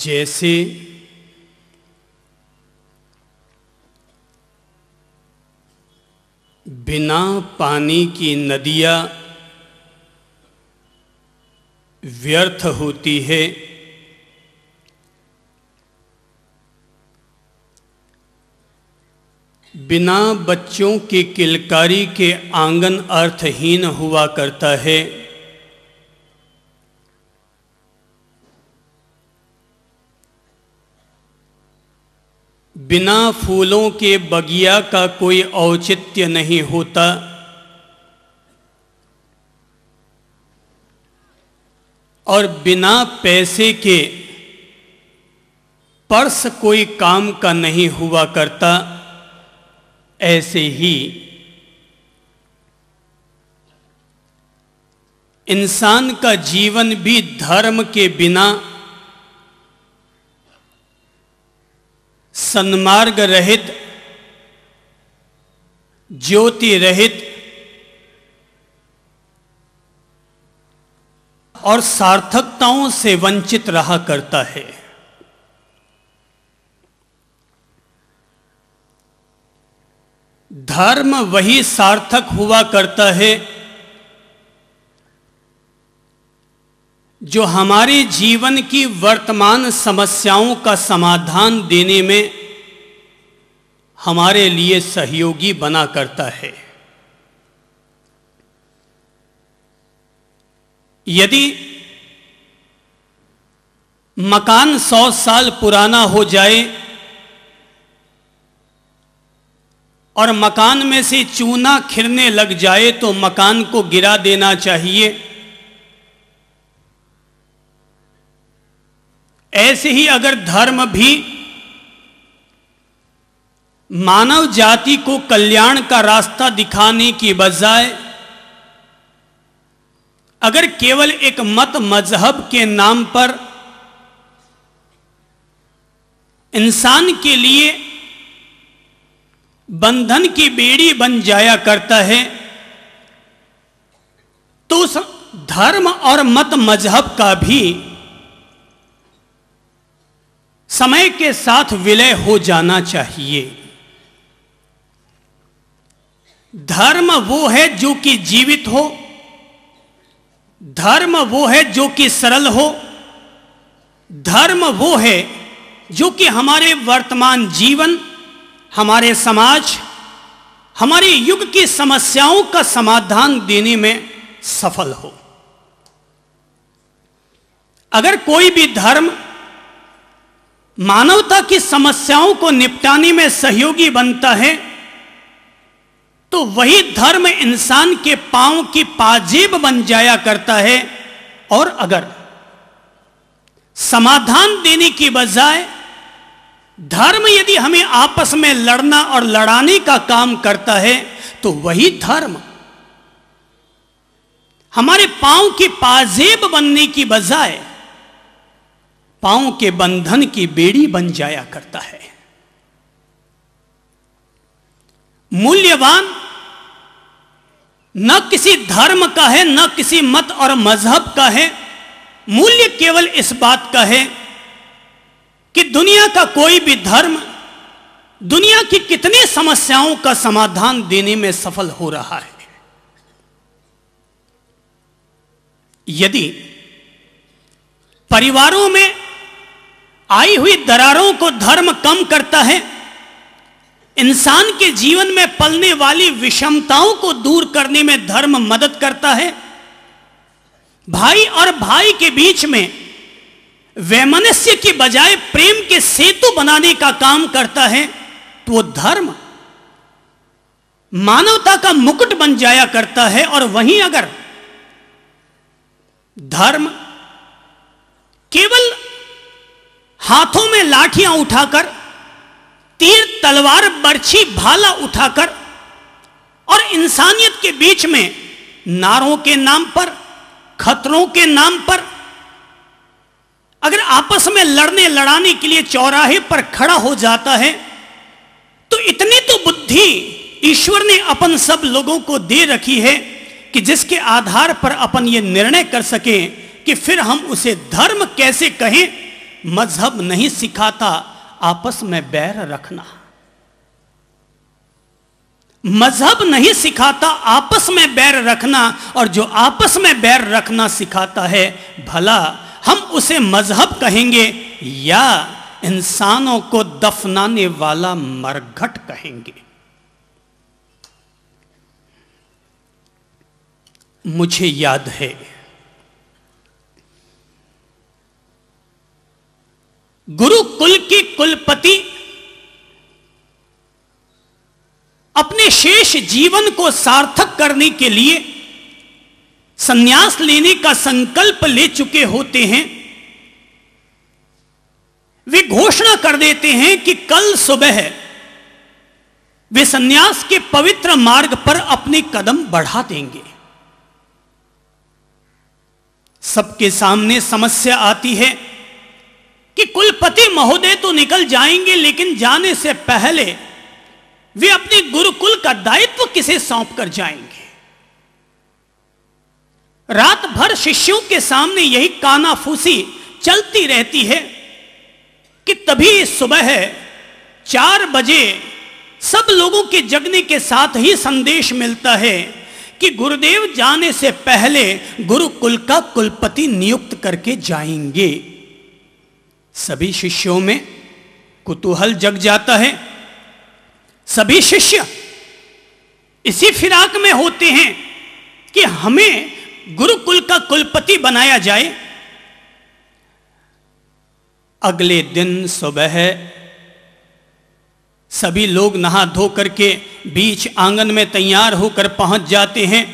जैसे बिना पानी की नदियां व्यर्थ होती है बिना बच्चों की किलकारी के आंगन अर्थहीन हुआ करता है बिना फूलों के बगिया का कोई औचित्य नहीं होता और बिना पैसे के पर्स कोई काम का नहीं हुआ करता ऐसे ही इंसान का जीवन भी धर्म के बिना सन्मार्ग रहित ज्योति रहित और सार्थकताओं से वंचित रहा करता है धर्म वही सार्थक हुआ करता है जो हमारे जीवन की वर्तमान समस्याओं का समाधान देने में हमारे लिए सहयोगी बना करता है यदि मकान सौ साल पुराना हो जाए और मकान में से चूना खिरने लग जाए तो मकान को गिरा देना चाहिए ऐसे ही अगर धर्म भी मानव जाति को कल्याण का रास्ता दिखाने की बजाय अगर केवल एक मत मजहब के नाम पर इंसान के लिए बंधन की बेड़ी बन जाया करता है तो उस धर्म और मत मजहब का भी समय के साथ विलय हो जाना चाहिए धर्म वो है जो कि जीवित हो धर्म वो है जो कि सरल हो धर्म वो है जो कि हमारे वर्तमान जीवन हमारे समाज हमारे युग की समस्याओं का समाधान देने में सफल हो अगर कोई भी धर्म मानवता की समस्याओं को निपटाने में सहयोगी बनता है तो वही धर्म इंसान के पांव की पाजीब बन जाया करता है और अगर समाधान देने की बजाय धर्म यदि हमें आपस में लड़ना और लड़ाने का काम करता है तो वही धर्म हमारे पांव की पाजेब बनने की बजाय पांव के बंधन की बेड़ी बन जाया करता है मूल्यवान न किसी धर्म का है न किसी मत और मजहब का है मूल्य केवल इस बात का है कि दुनिया का कोई भी धर्म दुनिया की कितनी समस्याओं का समाधान देने में सफल हो रहा है यदि परिवारों में आई हुई दरारों को धर्म कम करता है इंसान के जीवन में पलने वाली विषमताओं को दूर करने में धर्म मदद करता है भाई और भाई के बीच में वैमनस्य के बजाय प्रेम के सेतु बनाने का काम करता है तो वो धर्म मानवता का मुकुट बन जाया करता है और वहीं अगर धर्म केवल हाथों में लाठियां उठाकर तीर तलवार बर्छी भाला उठाकर और इंसानियत के बीच में नारों के नाम पर खतरों के नाम पर अगर आपस में लड़ने लड़ाने के लिए चौराहे पर खड़ा हो जाता है तो इतनी तो बुद्धि ईश्वर ने अपन सब लोगों को दे रखी है कि जिसके आधार पर अपन ये निर्णय कर सकें कि फिर हम उसे धर्म कैसे कहें मजहब नहीं सिखाता आपस में बैर रखना मजहब नहीं सिखाता आपस में बैर रखना और जो आपस में बैर रखना सिखाता है भला हम उसे मजहब कहेंगे या इंसानों को दफनाने वाला मरघट कहेंगे मुझे याद है गुरुकुल की कुलपति अपने शेष जीवन को सार्थक करने के लिए संन्यास लेने का संकल्प ले चुके होते हैं वे घोषणा कर देते हैं कि कल सुबह वे संन्यास के पवित्र मार्ग पर अपने कदम बढ़ा देंगे सबके सामने समस्या आती है कि कुलपति महोदय तो निकल जाएंगे लेकिन जाने से पहले वे अपने गुरुकुल का दायित्व किसे सौंप कर जाएंगे रात भर शिष्यों के सामने यही कानाफूसी चलती रहती है कि तभी सुबह चार बजे सब लोगों के जगने के साथ ही संदेश मिलता है कि गुरुदेव जाने से पहले गुरुकुल का कुलपति नियुक्त करके जाएंगे सभी शिष्यों में कुतूहल जग जाता है सभी शिष्य इसी फिराक में होते हैं कि हमें गुरुकुल का कुलपति बनाया जाए अगले दिन सुबह सभी लोग नहा धो करके बीच आंगन में तैयार होकर पहुंच जाते हैं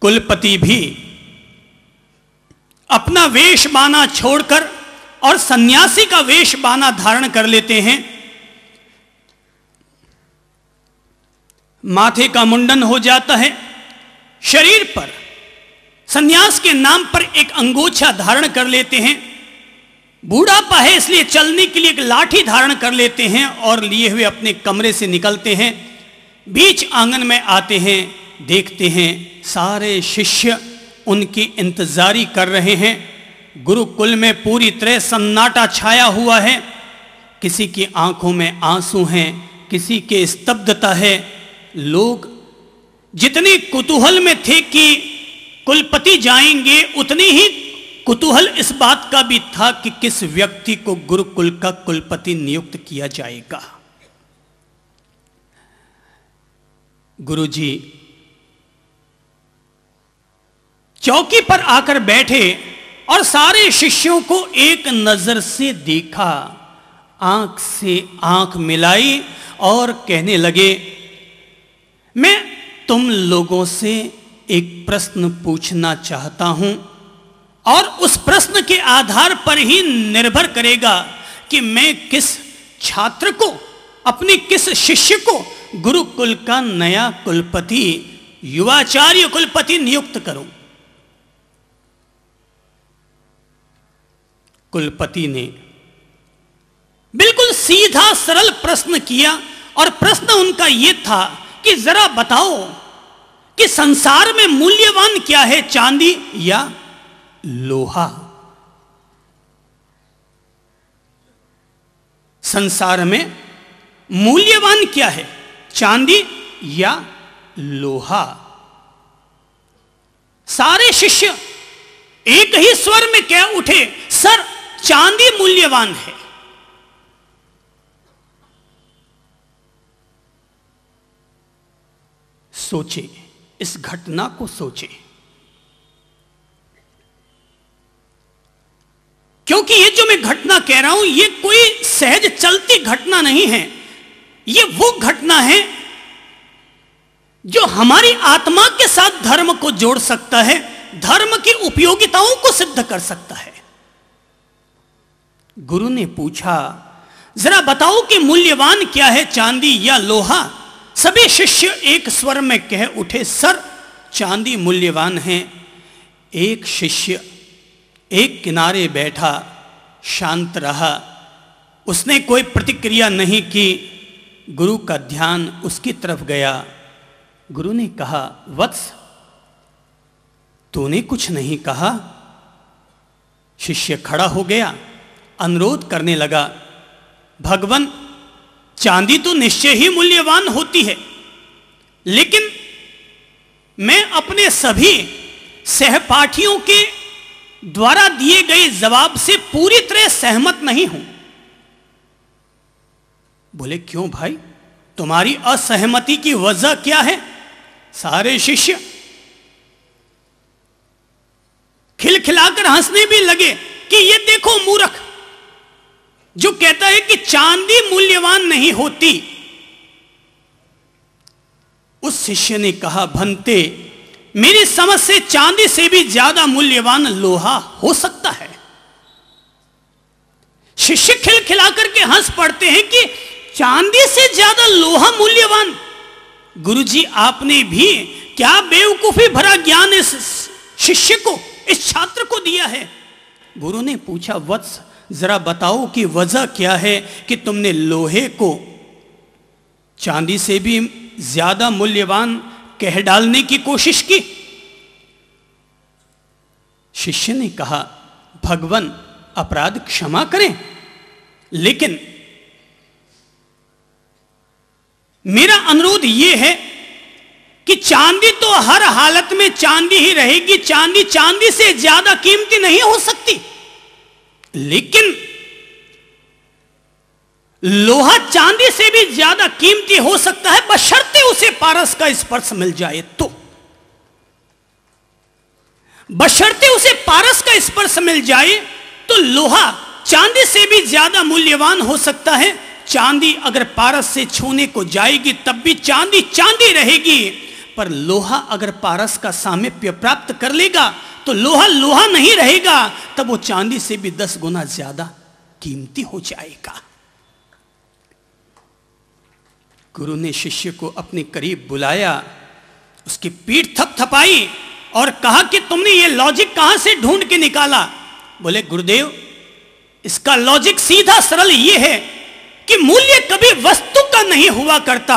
कुलपति भी अपना वेश बाना छोड़कर और सन्यासी का वेश बाना धारण कर लेते हैं माथे का मुंडन हो जाता है शरीर पर सन्यास के नाम पर एक अंगोछा धारण कर लेते हैं बूढ़ापा है इसलिए चलने के लिए एक लाठी धारण कर लेते हैं और लिए हुए अपने कमरे से निकलते हैं बीच आंगन में आते हैं देखते हैं सारे शिष्य उनकी इंतज़ारी कर रहे हैं गुरुकुल में पूरी तरह सन्नाटा छाया हुआ है किसी की आंखों में आंसू हैं किसी के स्तब्धता है लोग जितनी कुतूहल में थे कि कुलपति जाएंगे उतनी ही कुतूहल इस बात का भी था कि किस व्यक्ति को गुरुकुल का कुलपति नियुक्त किया जाएगा गुरुजी चौकी पर आकर बैठे और सारे शिष्यों को एक नजर से देखा आंख से आंख मिलाई और कहने लगे मैं तुम लोगों से एक प्रश्न पूछना चाहता हूं और उस प्रश्न के आधार पर ही निर्भर करेगा कि मैं किस छात्र को अपने किस शिष्य को गुरुकुल का नया कुलपति युवाचार्य कुलपति नियुक्त करूं कुलपति ने बिल्कुल सीधा सरल प्रश्न किया और प्रश्न उनका यह था कि जरा बताओ कि संसार में मूल्यवान क्या है चांदी या लोहा संसार में मूल्यवान क्या है चांदी या लोहा सारे शिष्य एक ही स्वर में कह उठे सर चांदी मूल्यवान है सोचे इस घटना को सोचे क्योंकि ये जो मैं घटना कह रहा हूं ये कोई सहज चलती घटना नहीं है ये वो घटना है जो हमारी आत्मा के साथ धर्म को जोड़ सकता है धर्म की उपयोगिताओं को सिद्ध कर सकता है गुरु ने पूछा जरा बताओ कि मूल्यवान क्या है चांदी या लोहा सभी शिष्य एक स्वर में कह उठे सर चांदी मूल्यवान है एक शिष्य एक किनारे बैठा शांत रहा उसने कोई प्रतिक्रिया नहीं की गुरु का ध्यान उसकी तरफ गया गुरु ने कहा वत्स तूने कुछ नहीं कहा शिष्य खड़ा हो गया अनुरोध करने लगा भगवान चांदी तो निश्चय ही मूल्यवान होती है लेकिन मैं अपने सभी सहपाठियों के द्वारा दिए गए जवाब से पूरी तरह सहमत नहीं हूं बोले क्यों भाई तुम्हारी असहमति की वजह क्या है सारे शिष्य खिलखिलाकर हंसने भी लगे कि ये देखो मूर्ख जो कहता है कि चांदी मूल्यवान नहीं होती उस शिष्य ने कहा भंते मेरी समझ से चांदी से भी ज्यादा मूल्यवान लोहा हो सकता है शिष्य खिलखिला करके हंस पड़ते हैं कि चांदी से ज्यादा लोहा मूल्यवान गुरुजी आपने भी क्या बेवकूफी भरा ज्ञान इस शिष्य को इस छात्र को दिया है गुरु ने पूछा वत्स ज़रा बताओ कि वजह क्या है कि तुमने लोहे को चांदी से भी ज़्यादा मूल्यवान कह डालने की कोशिश की शिष्य ने कहा भगवान अपराध क्षमा करें लेकिन मेरा अनुरोध यह है कि चांदी तो हर हालत में चांदी ही रहेगी चांदी चांदी से ज्यादा कीमती नहीं हो सकती लेकिन लोहा चांदी से भी ज्यादा कीमती हो सकता है बशर्ते उसे पारस का स्पर्श मिल जाए तो बशर्ते उसे पारस का स्पर्श मिल जाए तो लोहा चांदी से भी ज्यादा मूल्यवान हो सकता है चांदी अगर पारस से छूने को जाएगी तब भी चांदी चांदी रहेगी पर लोहा अगर पारस का सामिप्य प्राप्त कर लेगा तो लोहा लोहा नहीं रहेगा तब वो चांदी से भी दस गुना ज्यादा कीमती हो जाएगा गुरु ने शिष्य को अपने करीब बुलाया उसकी पीठ थपथपाई और कहा कि तुमने ये लॉजिक कहां से ढूंढ के निकाला बोले गुरुदेव इसका लॉजिक सीधा सरल ये है कि मूल्य कभी वस्तु का नहीं हुआ करता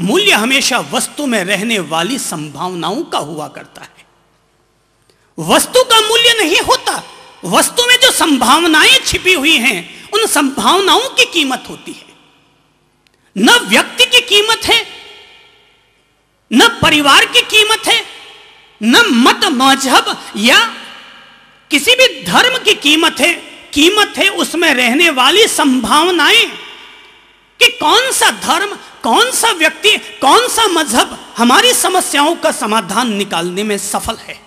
मूल्य हमेशा वस्तु में रहने वाली संभावनाओं का हुआ करता है वस्तु का मूल्य नहीं होता वस्तु में जो संभावनाएं छिपी हुई हैं उन संभावनाओं की कीमत होती है न व्यक्ति की कीमत है न परिवार की कीमत है न मत मजहब या किसी भी धर्म की कीमत है कीमत है उसमें रहने वाली संभावनाएं कि कौन सा धर्म कौन सा व्यक्ति कौन सा मजहब हमारी समस्याओं का समाधान निकालने में सफल है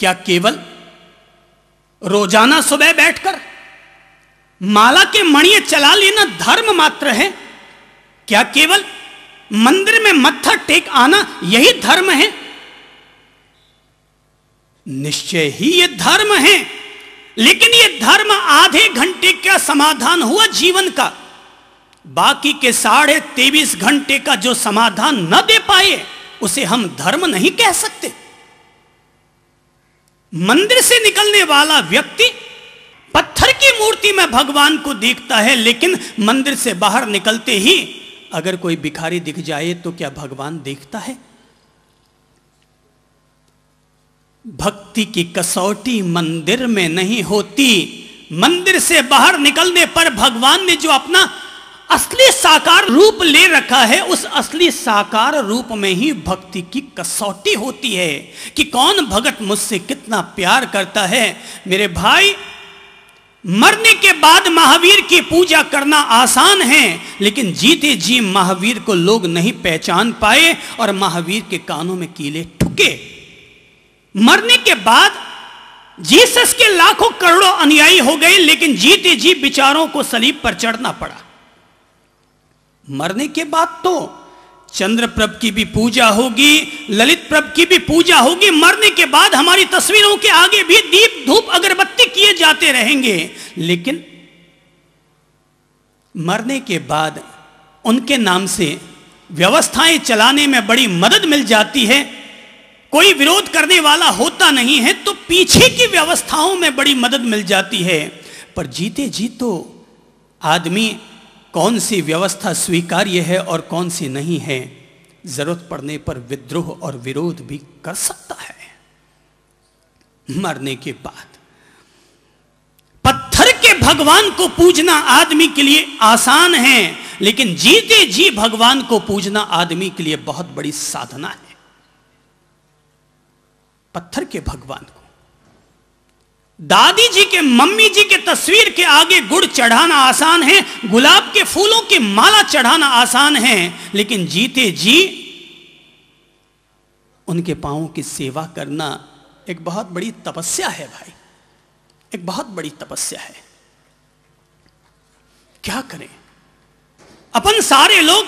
क्या केवल रोजाना सुबह बैठकर माला के मणिये चला लेना धर्म मात्र है क्या केवल मंदिर में मत्था टेक आना यही धर्म है निश्चय ही ये धर्म है लेकिन ये धर्म आधे घंटे का समाधान हुआ जीवन का बाकी के साढ़े तेईस घंटे का जो समाधान न दे पाए उसे हम धर्म नहीं कह सकते मंदिर से निकलने वाला व्यक्ति पत्थर की मूर्ति में भगवान को देखता है लेकिन मंदिर से बाहर निकलते ही अगर कोई भिखारी दिख जाए तो क्या भगवान देखता है भक्ति की कसौटी मंदिर में नहीं होती मंदिर से बाहर निकलने पर भगवान ने जो अपना असली साकार रूप ले रखा है उस असली साकार रूप में ही भक्ति की कसौटी होती है कि कौन भगत मुझसे कितना प्यार करता है मेरे भाई मरने के बाद महावीर की पूजा करना आसान है लेकिन जीते जी महावीर को लोग नहीं पहचान पाए और महावीर के कानों में कीले ठुके मरने के बाद जीसस के लाखों करोड़ों अनुयायी हो गए लेकिन जीते जी विचारों को सलीब पर चढ़ना पड़ा मरने के बाद तो चंद्रप्रभ की भी पूजा होगी ललित प्रभ की भी पूजा होगी मरने के बाद हमारी तस्वीरों के आगे भी दीप धूप अगरबत्ती किए जाते रहेंगे लेकिन मरने के बाद उनके नाम से व्यवस्थाएं चलाने में बड़ी मदद मिल जाती है कोई विरोध करने वाला होता नहीं है तो पीछे की व्यवस्थाओं में बड़ी मदद मिल जाती है पर जीते जी तो आदमी कौन सी व्यवस्था स्वीकार्य है और कौन सी नहीं है जरूरत पड़ने पर विद्रोह और विरोध भी कर सकता है मरने के बाद पत्थर के भगवान को पूजना आदमी के लिए आसान है लेकिन जीते जी भगवान को पूजना आदमी के लिए बहुत बड़ी साधना है पत्थर के भगवान को दादी जी के मम्मी जी के तस्वीर के आगे गुड़ चढ़ाना आसान है गुलाब के फूलों की माला चढ़ाना आसान है लेकिन जीते जी उनके पांवों की सेवा करना एक बहुत बड़ी तपस्या है भाई एक बहुत बड़ी तपस्या है क्या करें अपन सारे लोग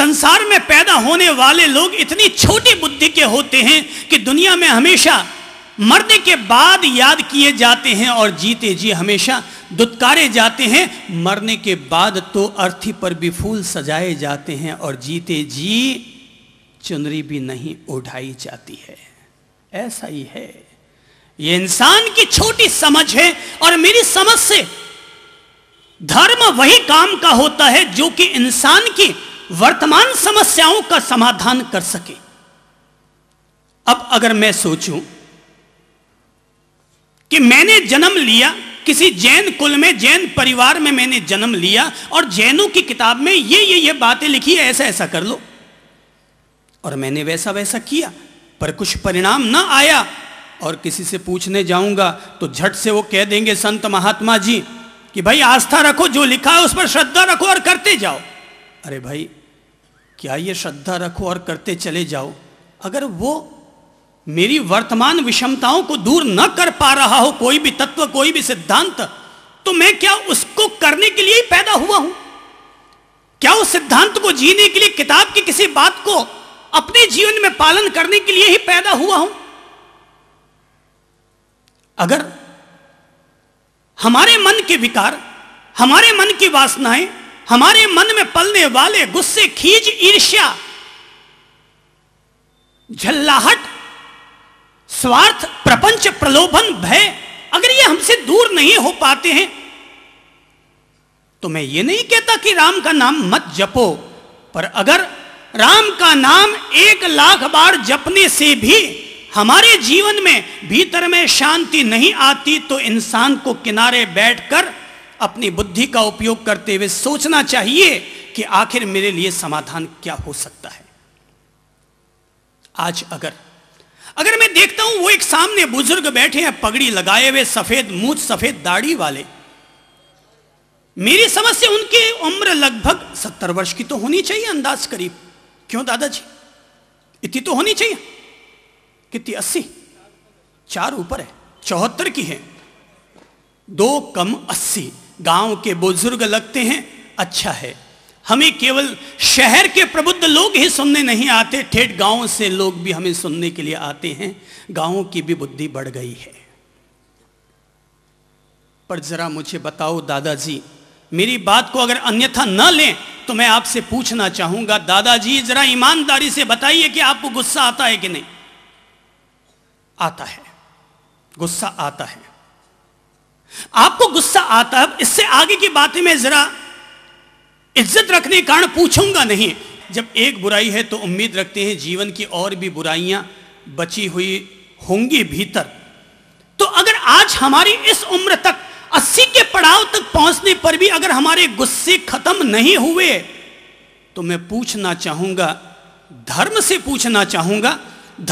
संसार में पैदा होने वाले लोग इतनी छोटी बुद्धि के होते हैं कि दुनिया में हमेशा मरने के बाद याद किए जाते हैं और जीते जी हमेशा दुत्कारे जाते हैं मरने के बाद तो अर्थी पर भी फूल सजाए जाते हैं और जीते जी चुनरी भी नहीं उठाई जाती है ऐसा ही है ये इंसान की छोटी समझ है और मेरी समझ से धर्म वही काम का होता है जो कि इंसान की वर्तमान समस्याओं का समाधान कर सके अब अगर मैं सोचूं कि मैंने जन्म लिया किसी जैन कुल में जैन परिवार में मैंने जन्म लिया और जैनों की किताब में ये ये ये बातें लिखी है ऐसा ऐसा कर लो और मैंने वैसा वैसा किया पर कुछ परिणाम ना आया और किसी से पूछने जाऊंगा तो झट से वो कह देंगे संत महात्मा जी कि भाई आस्था रखो जो लिखा है उस पर श्रद्धा रखो और करते जाओ अरे भाई क्या ये श्रद्धा रखो और करते चले जाओ अगर वो मेरी वर्तमान विषमताओं को दूर न कर पा रहा हो कोई भी तत्व कोई भी सिद्धांत तो मैं क्या उसको करने के लिए ही पैदा हुआ हूं क्या उस सिद्धांत को जीने के लिए किताब की किसी बात को अपने जीवन में पालन करने के लिए ही पैदा हुआ हूं अगर हमारे मन के विकार हमारे मन की वासनाएं हमारे मन में पलने वाले गुस्से खींच ईर्ष्या झल्लाहट स्वार्थ प्रपंच प्रलोभन भय अगर ये हमसे दूर नहीं हो पाते हैं तो मैं ये नहीं कहता कि राम का नाम मत जपो पर अगर राम का नाम एक लाख बार जपने से भी हमारे जीवन में भीतर में शांति नहीं आती तो इंसान को किनारे बैठकर अपनी बुद्धि का उपयोग करते हुए सोचना चाहिए कि आखिर मेरे लिए समाधान क्या हो सकता है आज अगर अगर मैं देखता हूं वो एक सामने बुजुर्ग बैठे हैं पगड़ी लगाए हुए सफेद मूछ सफेद दाढ़ी वाले मेरी समझ से उनकी उम्र लगभग सत्तर वर्ष की तो होनी चाहिए अंदाज करीब क्यों दादाजी इतनी तो होनी चाहिए कितनी अस्सी चार ऊपर है चौहत्तर की है दो कम अस्सी गांव के बुजुर्ग लगते हैं अच्छा है हमें केवल शहर के प्रबुद्ध लोग ही सुनने नहीं आते ठेठ गांव से लोग भी हमें सुनने के लिए आते हैं गांवों की भी बुद्धि बढ़ गई है पर जरा मुझे बताओ दादाजी मेरी बात को अगर अन्यथा न लें तो मैं आपसे पूछना चाहूंगा दादाजी जरा ईमानदारी से बताइए कि आपको गुस्सा आता है कि नहीं आता है गुस्सा आता है आपको गुस्सा आता है इससे आगे की बातें मैं जरा इज्जत रखने के कारण पूछूंगा नहीं जब एक बुराई है तो उम्मीद रखते हैं जीवन की और भी बुराइयां बची हुई होंगी भीतर तो अगर आज हमारी इस उम्र तक अस्सी के पड़ाव तक पहुंचने पर भी अगर हमारे गुस्से खत्म नहीं हुए तो मैं पूछना चाहूंगा धर्म से पूछना चाहूंगा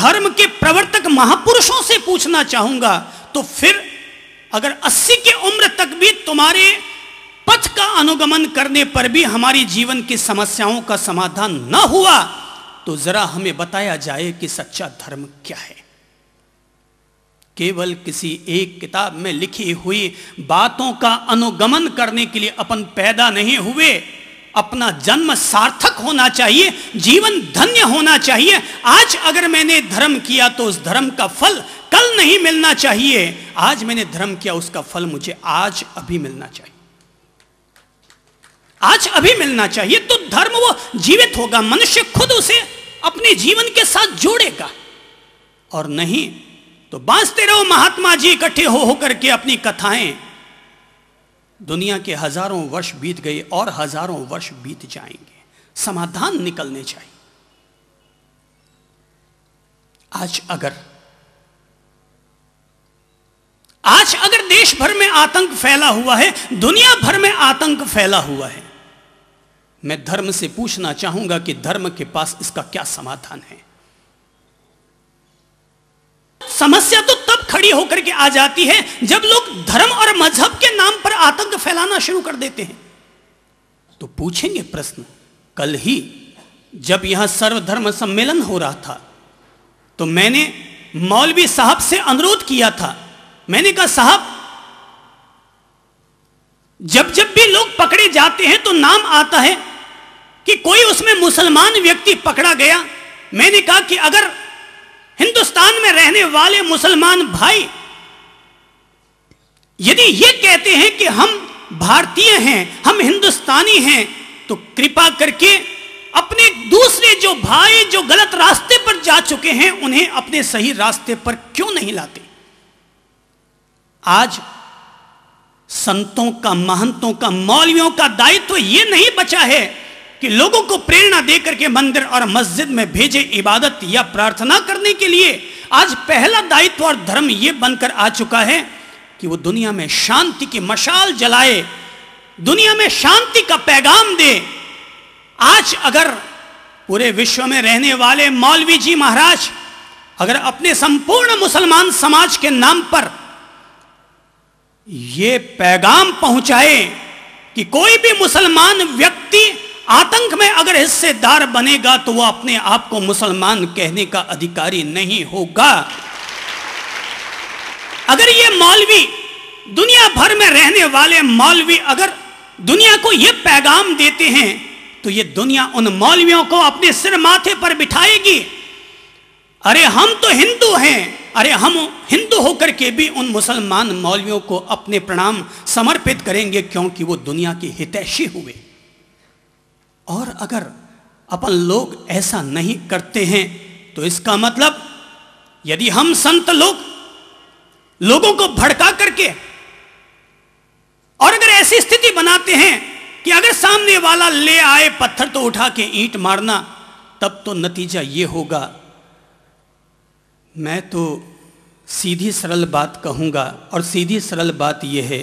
धर्म के प्रवर्तक महापुरुषों से पूछना चाहूंगा तो फिर अगर 80 की उम्र तक भी तुम्हारे पथ का अनुगमन करने पर भी हमारी जीवन की समस्याओं का समाधान न हुआ तो जरा हमें बताया जाए कि सच्चा धर्म क्या है केवल किसी एक किताब में लिखी हुई बातों का अनुगमन करने के लिए अपन पैदा नहीं हुए अपना जन्म सार्थक होना चाहिए जीवन धन्य होना चाहिए आज अगर मैंने धर्म किया तो उस धर्म का फल कल नहीं मिलना चाहिए आज मैंने धर्म किया उसका फल मुझे आज अभी मिलना चाहिए आज अभी मिलना चाहिए तो धर्म वो जीवित होगा मनुष्य खुद उसे अपने जीवन के साथ जोड़ेगा और नहीं तो बांसते रहो महात्मा जी इकट्ठे हो होकर के अपनी कथाएं दुनिया के हजारों वर्ष बीत गए और हजारों वर्ष बीत जाएंगे समाधान निकलने चाहिए आज अगर आज अगर देश भर में आतंक फैला हुआ है दुनिया भर में आतंक फैला हुआ है मैं धर्म से पूछना चाहूंगा कि धर्म के पास इसका क्या समाधान है समस्या तो तब खड़ी होकर के आ जाती है जब लोग धर्म और मजहब के नाम पर आतंक फैलाना शुरू कर देते हैं तो पूछेंगे प्रश्न कल ही जब यहां सर्वधर्म सम्मेलन हो रहा था तो मैंने मौलवी साहब से अनुरोध किया था मैंने कहा साहब जब जब भी लोग पकड़े जाते हैं तो नाम आता है कि कोई उसमें मुसलमान व्यक्ति पकड़ा गया मैंने कहा कि अगर हिंदुस्तान में रहने वाले मुसलमान भाई यदि ये कहते हैं कि हम भारतीय हैं हम हिंदुस्तानी हैं तो कृपा करके अपने दूसरे जो भाई जो गलत रास्ते पर जा चुके हैं उन्हें अपने सही रास्ते पर क्यों नहीं लाते आज संतों का महंतों का मौलवियों का दायित्व तो यह नहीं बचा है कि लोगों को प्रेरणा देकर के मंदिर और मस्जिद में भेजे इबादत या प्रार्थना करने के लिए आज पहला दायित्व और धर्म ये बनकर आ चुका है कि वो दुनिया में शांति की मशाल जलाए दुनिया में शांति का पैगाम दे आज अगर पूरे विश्व में रहने वाले मौलवी जी महाराज अगर अपने संपूर्ण मुसलमान समाज के नाम पर यह पैगाम पहुंचाए कि कोई भी मुसलमान व्यक्ति आतंक में अगर हिस्सेदार बनेगा तो वह अपने आप को मुसलमान कहने का अधिकारी नहीं होगा अगर ये मौलवी दुनिया भर में रहने वाले मौलवी अगर दुनिया को यह पैगाम देते हैं तो यह दुनिया उन मौलवियों को अपने सिर माथे पर बिठाएगी अरे हम तो हिंदू हैं अरे हम हिंदू होकर के भी उन मुसलमान मौलवियों को अपने प्रणाम समर्पित करेंगे क्योंकि वो दुनिया के हितैषी हुए और अगर अपन लोग ऐसा नहीं करते हैं तो इसका मतलब यदि हम संत लोग लोगों को भड़का करके और अगर ऐसी स्थिति बनाते हैं कि अगर सामने वाला ले आए पत्थर तो उठा के ईंट मारना तब तो नतीजा ये होगा मैं तो सीधी सरल बात कहूंगा और सीधी सरल बात यह है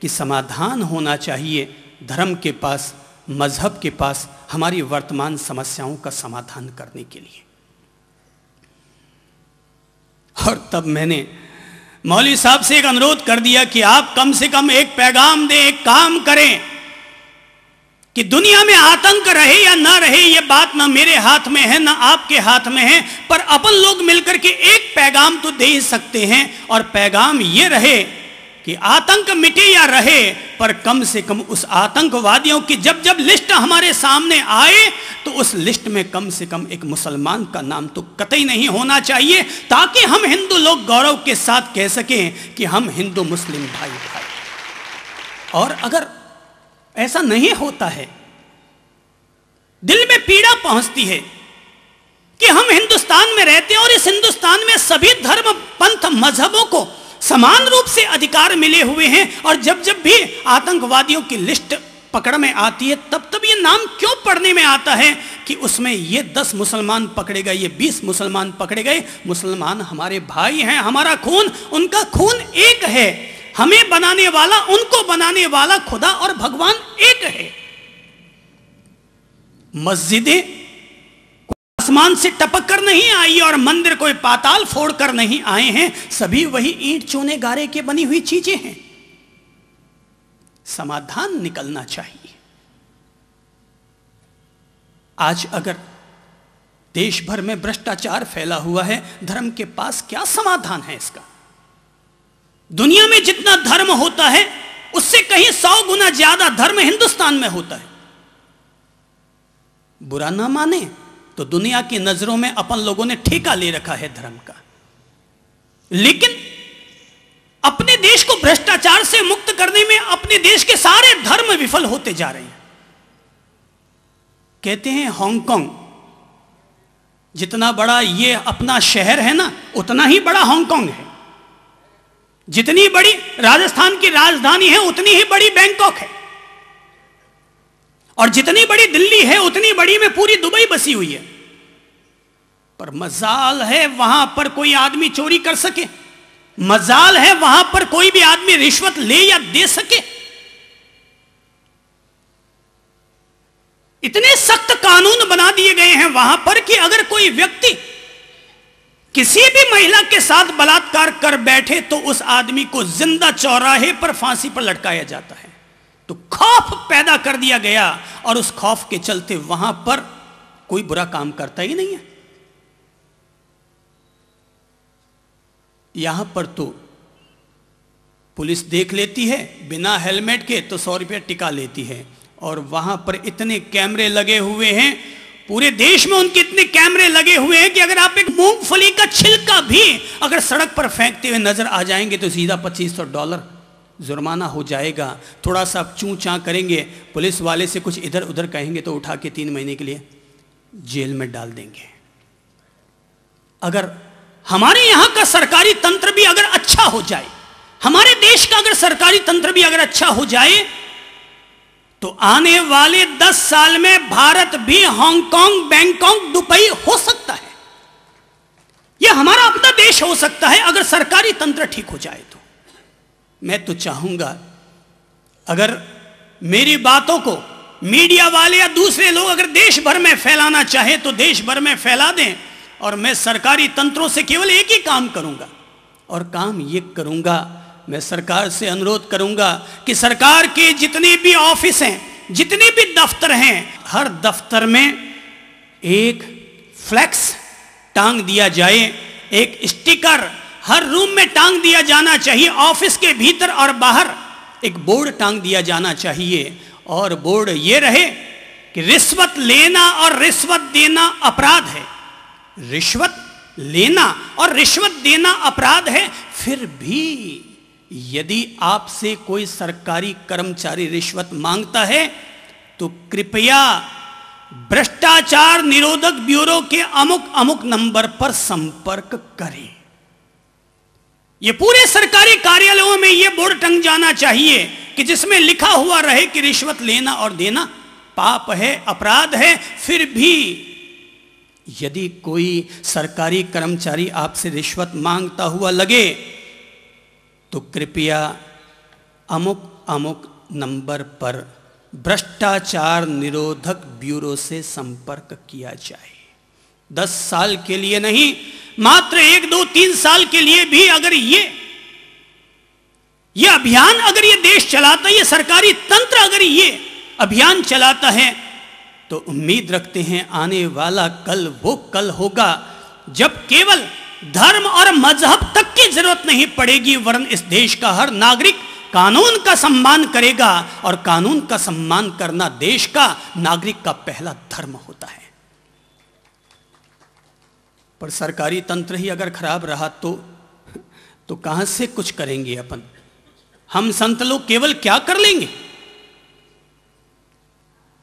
कि समाधान होना चाहिए धर्म के पास मज़हब के पास हमारी वर्तमान समस्याओं का समाधान करने के लिए और तब मैंने मौली साहब से एक अनुरोध कर दिया कि आप कम से कम एक पैगाम दें एक काम करें कि दुनिया में आतंक रहे या ना रहे ये बात ना मेरे हाथ में है ना आपके हाथ में है पर अपन लोग मिलकर के एक पैगाम तो दे सकते हैं और पैगाम ये रहे कि आतंक मिटे या रहे पर कम से कम उस आतंकवादियों की जब जब लिस्ट हमारे सामने आए तो उस लिस्ट में कम से कम एक मुसलमान का नाम तो कतई नहीं होना चाहिए ताकि हम हिंदू लोग गौरव के साथ कह सकें कि हम हिंदू मुस्लिम भाई भाई और अगर ऐसा नहीं होता है दिल में पीड़ा पहुंचती है कि हम हिंदुस्तान में रहते हैं और इस हिंदुस्तान में सभी धर्म पंथ मजहबों को समान रूप से अधिकार मिले हुए हैं और जब जब भी आतंकवादियों की लिस्ट पकड़ में आती है तब तब ये नाम क्यों पढ़ने में आता है कि उसमें ये दस मुसलमान पकड़े गए ये बीस मुसलमान पकड़े गए मुसलमान हमारे भाई हैं हमारा खून उनका खून एक है हमें बनाने वाला उनको बनाने वाला खुदा और भगवान एक है मस्जिदें आसमान से टपक कर नहीं आई और मंदिर कोई पाताल फोड़ कर नहीं आए हैं सभी वही ईंट चूने गारे के बनी हुई चीजें हैं समाधान निकलना चाहिए आज अगर देश भर में भ्रष्टाचार फैला हुआ है धर्म के पास क्या समाधान है इसका दुनिया में जितना धर्म होता है उससे कहीं सौ गुना ज्यादा धर्म हिंदुस्तान में होता है बुरा ना माने तो दुनिया की नजरों में अपन लोगों ने ठेका ले रखा है धर्म का लेकिन अपने देश को भ्रष्टाचार से मुक्त करने में अपने देश के सारे धर्म विफल होते जा रहे हैं कहते हैं हांगकांग जितना बड़ा ये अपना शहर है ना उतना ही बड़ा हांगकांग है जितनी बड़ी राजस्थान की राजधानी है उतनी ही बड़ी बैंकॉक है और जितनी बड़ी दिल्ली है उतनी बड़ी में पूरी दुबई बसी हुई है पर मजाल है वहां पर कोई आदमी चोरी कर सके मजाल है वहां पर कोई भी आदमी रिश्वत ले या दे सके इतने सख्त कानून बना दिए गए हैं वहां पर कि अगर कोई व्यक्ति किसी भी महिला के साथ बलात्कार कर बैठे तो उस आदमी को जिंदा चौराहे पर फांसी पर लटकाया जाता है तो खौफ पैदा कर दिया गया और उस खौफ के चलते वहां पर कोई बुरा काम करता ही नहीं है यहां पर तो पुलिस देख लेती है बिना हेलमेट के तो सौ रुपया टिका लेती है और वहां पर इतने कैमरे लगे हुए हैं पूरे देश में उनके इतने कैमरे लगे हुए हैं कि अगर आप एक मूंगफली का छिलका भी अगर सड़क पर फेंकते हुए नजर आ जाएंगे तो सीधा पच्चीस सौ डॉलर जुर्माना हो जाएगा थोड़ा सा चूँ चाँ करेंगे पुलिस वाले से कुछ इधर उधर कहेंगे तो उठा के तीन महीने के लिए जेल में डाल देंगे अगर हमारे यहाँ का सरकारी तंत्र भी अगर अच्छा हो जाए हमारे देश का अगर सरकारी तंत्र भी अगर अच्छा हो जाए तो आने वाले दस साल में भारत भी हांगकांग बैंकॉक दुबई हो सकता है यह हमारा अपना देश हो सकता है अगर सरकारी तंत्र ठीक हो जाए तो मैं तो चाहूंगा अगर मेरी बातों को मीडिया वाले या दूसरे लोग अगर देश भर में फैलाना चाहे तो देश भर में फैला दें और मैं सरकारी तंत्रों से केवल एक ही काम करूंगा और काम ये करूंगा मैं सरकार से अनुरोध करूंगा कि सरकार के जितने भी ऑफिस हैं जितने भी दफ्तर हैं हर दफ्तर में एक फ्लैक्स टांग दिया जाए एक स्टिकर हर रूम में टांग दिया जाना चाहिए ऑफिस के भीतर और बाहर एक बोर्ड टांग दिया जाना चाहिए और बोर्ड ये रहे कि रिश्वत लेना और रिश्वत देना अपराध है रिश्वत लेना और रिश्वत देना अपराध है फिर भी यदि आपसे कोई सरकारी कर्मचारी रिश्वत मांगता है तो कृपया भ्रष्टाचार निरोधक ब्यूरो के अमुक अमुक नंबर पर संपर्क करें ये पूरे सरकारी कार्यालयों में यह बोर्ड टंग जाना चाहिए कि जिसमें लिखा हुआ रहे कि रिश्वत लेना और देना पाप है अपराध है फिर भी यदि कोई सरकारी कर्मचारी आपसे रिश्वत मांगता हुआ लगे तो कृपया अमुक अमुक नंबर पर भ्रष्टाचार निरोधक ब्यूरो से संपर्क किया जाए दस साल के लिए नहीं मात्र एक दो तीन साल के लिए भी अगर ये ये अभियान अगर ये देश चलाता है ये सरकारी तंत्र अगर ये अभियान चलाता है तो उम्मीद रखते हैं आने वाला कल वो कल होगा जब केवल धर्म और मजहब तक की जरूरत नहीं पड़ेगी वरन इस देश का हर नागरिक कानून का सम्मान करेगा और कानून का सम्मान करना देश का नागरिक का पहला धर्म होता है पर सरकारी तंत्र ही अगर खराब रहा तो तो कहां से कुछ करेंगे अपन हम संत लोग केवल क्या कर लेंगे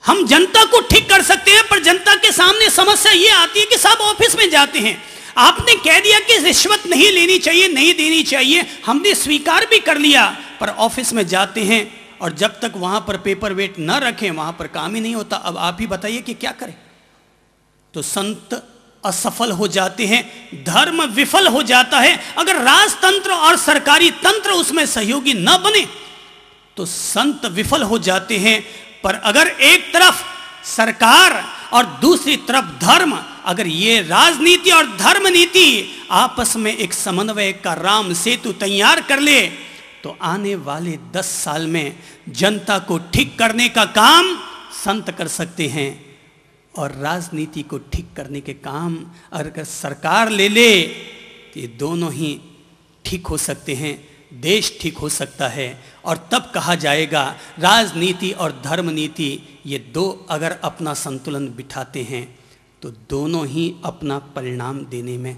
हम जनता को ठीक कर सकते हैं पर जनता के सामने समस्या ये आती है कि सब ऑफिस में जाते हैं आपने कह दिया कि रिश्वत नहीं लेनी चाहिए नहीं देनी चाहिए हमने स्वीकार भी कर लिया पर ऑफिस में जाते हैं और जब तक वहां पर पेपर वेट न रखें वहां पर काम ही नहीं होता अब आप ही बताइए कि क्या करें तो संत असफल हो जाते हैं धर्म विफल हो जाता है अगर राजतंत्र और सरकारी तंत्र उसमें सहयोगी न बने तो संत विफल हो जाते हैं पर अगर एक तरफ सरकार और दूसरी तरफ धर्म अगर ये राजनीति और धर्म नीति आपस में एक समन्वय का राम सेतु तैयार कर ले तो आने वाले दस साल में जनता को ठीक करने का काम संत कर सकते हैं और राजनीति को ठीक करने के काम अगर सरकार ले ले तो ये दोनों ही ठीक हो सकते हैं देश ठीक हो सकता है और तब कहा जाएगा राजनीति और धर्म नीति ये दो अगर अपना संतुलन बिठाते हैं तो दोनों ही अपना परिणाम देने में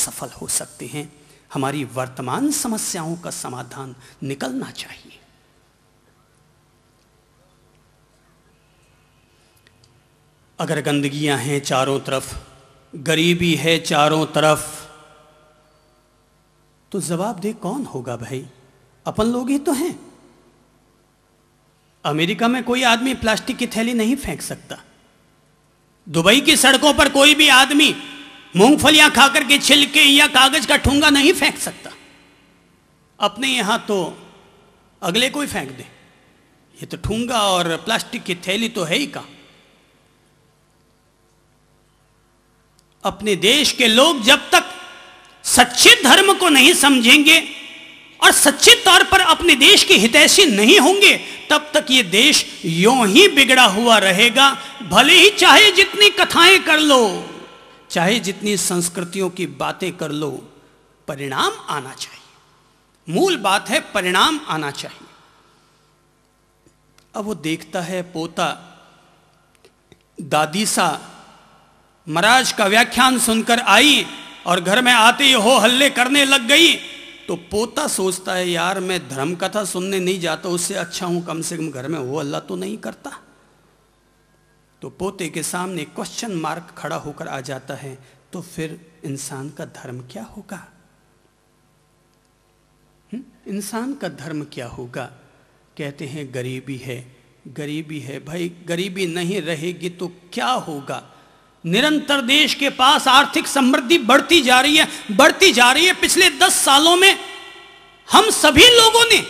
सफल हो सकते हैं हमारी वर्तमान समस्याओं का समाधान निकलना चाहिए अगर गंदगियां हैं चारों तरफ गरीबी है चारों तरफ तो जवाब दे कौन होगा भाई अपन लोग ही तो हैं अमेरिका में कोई आदमी प्लास्टिक की थैली नहीं फेंक सकता दुबई की सड़कों पर कोई भी आदमी मूंगफलियां खाकर के छिलके या कागज का ठूंगा नहीं फेंक सकता अपने यहां तो अगले कोई फेंक दे ये तो ठूंगा और प्लास्टिक की थैली तो है ही का अपने देश के लोग जब तक सच्चे धर्म को नहीं समझेंगे और सच्चे तौर पर अपने देश के हितैषी नहीं होंगे तब तक ये देश यू ही बिगड़ा हुआ रहेगा भले ही चाहे जितनी कथाएं कर लो चाहे जितनी संस्कृतियों की बातें कर लो परिणाम आना चाहिए मूल बात है परिणाम आना चाहिए अब वो देखता है पोता दादी सा महाराज का व्याख्यान सुनकर आई और घर में आते ही हो हल्ले करने लग गई तो पोता सोचता है यार मैं धर्म कथा सुनने नहीं जाता उससे अच्छा हूं कम से कम घर में हो हल्ला तो नहीं करता तो पोते के सामने क्वेश्चन मार्क खड़ा होकर आ जाता है तो फिर इंसान का धर्म क्या होगा हम्म, इंसान का धर्म क्या होगा कहते हैं गरीबी है गरीबी है भाई गरीबी नहीं रहेगी तो क्या होगा निरंतर देश के पास आर्थिक समृद्धि बढ़ती जा रही है बढ़ती जा रही है पिछले दस सालों में हम सभी लोगों ने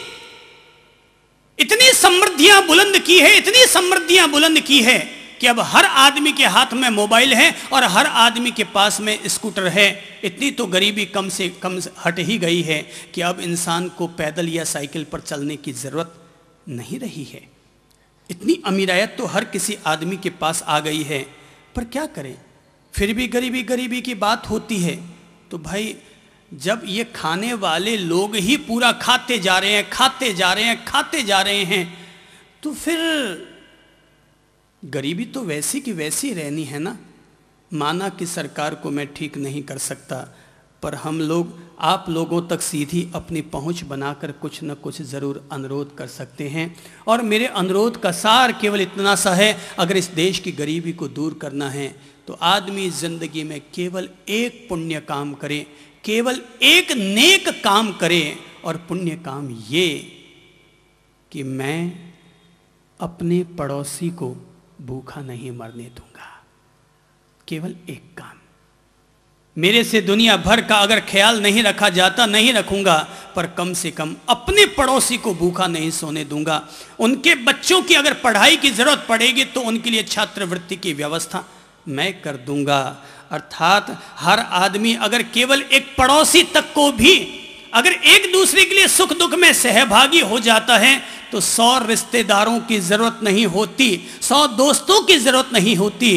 इतनी समृद्धियां बुलंद की है इतनी समृद्धियां बुलंद की है कि अब हर आदमी के हाथ में मोबाइल है और हर आदमी के पास में स्कूटर है इतनी तो गरीबी कम से कम हट ही गई है कि अब इंसान को पैदल या साइकिल पर चलने की ज़रूरत नहीं रही है इतनी अमीरायत तो हर किसी आदमी के पास आ गई है पर क्या करें फिर भी गरीबी गरीबी की बात होती है तो भाई जब ये खाने वाले लोग ही पूरा खाते जा रहे हैं खाते जा रहे हैं खाते जा रहे हैं तो फिर गरीबी तो वैसी की वैसी रहनी है ना माना कि सरकार को मैं ठीक नहीं कर सकता पर हम लोग आप लोगों तक सीधी अपनी पहुंच बनाकर कुछ न कुछ ज़रूर अनुरोध कर सकते हैं और मेरे अनुरोध का सार केवल इतना सा है अगर इस देश की गरीबी को दूर करना है तो आदमी ज़िंदगी में केवल एक पुण्य काम करे केवल एक नेक काम करे और पुण्य काम ये कि मैं अपने पड़ोसी को भूखा नहीं मरने दूंगा केवल एक काम मेरे से दुनिया भर का अगर ख्याल नहीं रखा जाता नहीं रखूंगा पर कम से कम अपने पड़ोसी को भूखा नहीं सोने दूंगा उनके बच्चों की अगर पढ़ाई की ज़रूरत पड़ेगी तो उनके लिए छात्रवृत्ति की व्यवस्था मैं कर दूंगा अर्थात हर आदमी अगर केवल एक पड़ोसी तक को भी अगर एक दूसरे के लिए सुख दुख में सहभागी हो जाता है तो सौ रिश्तेदारों की ज़रूरत नहीं होती सौ दोस्तों की ज़रूरत नहीं होती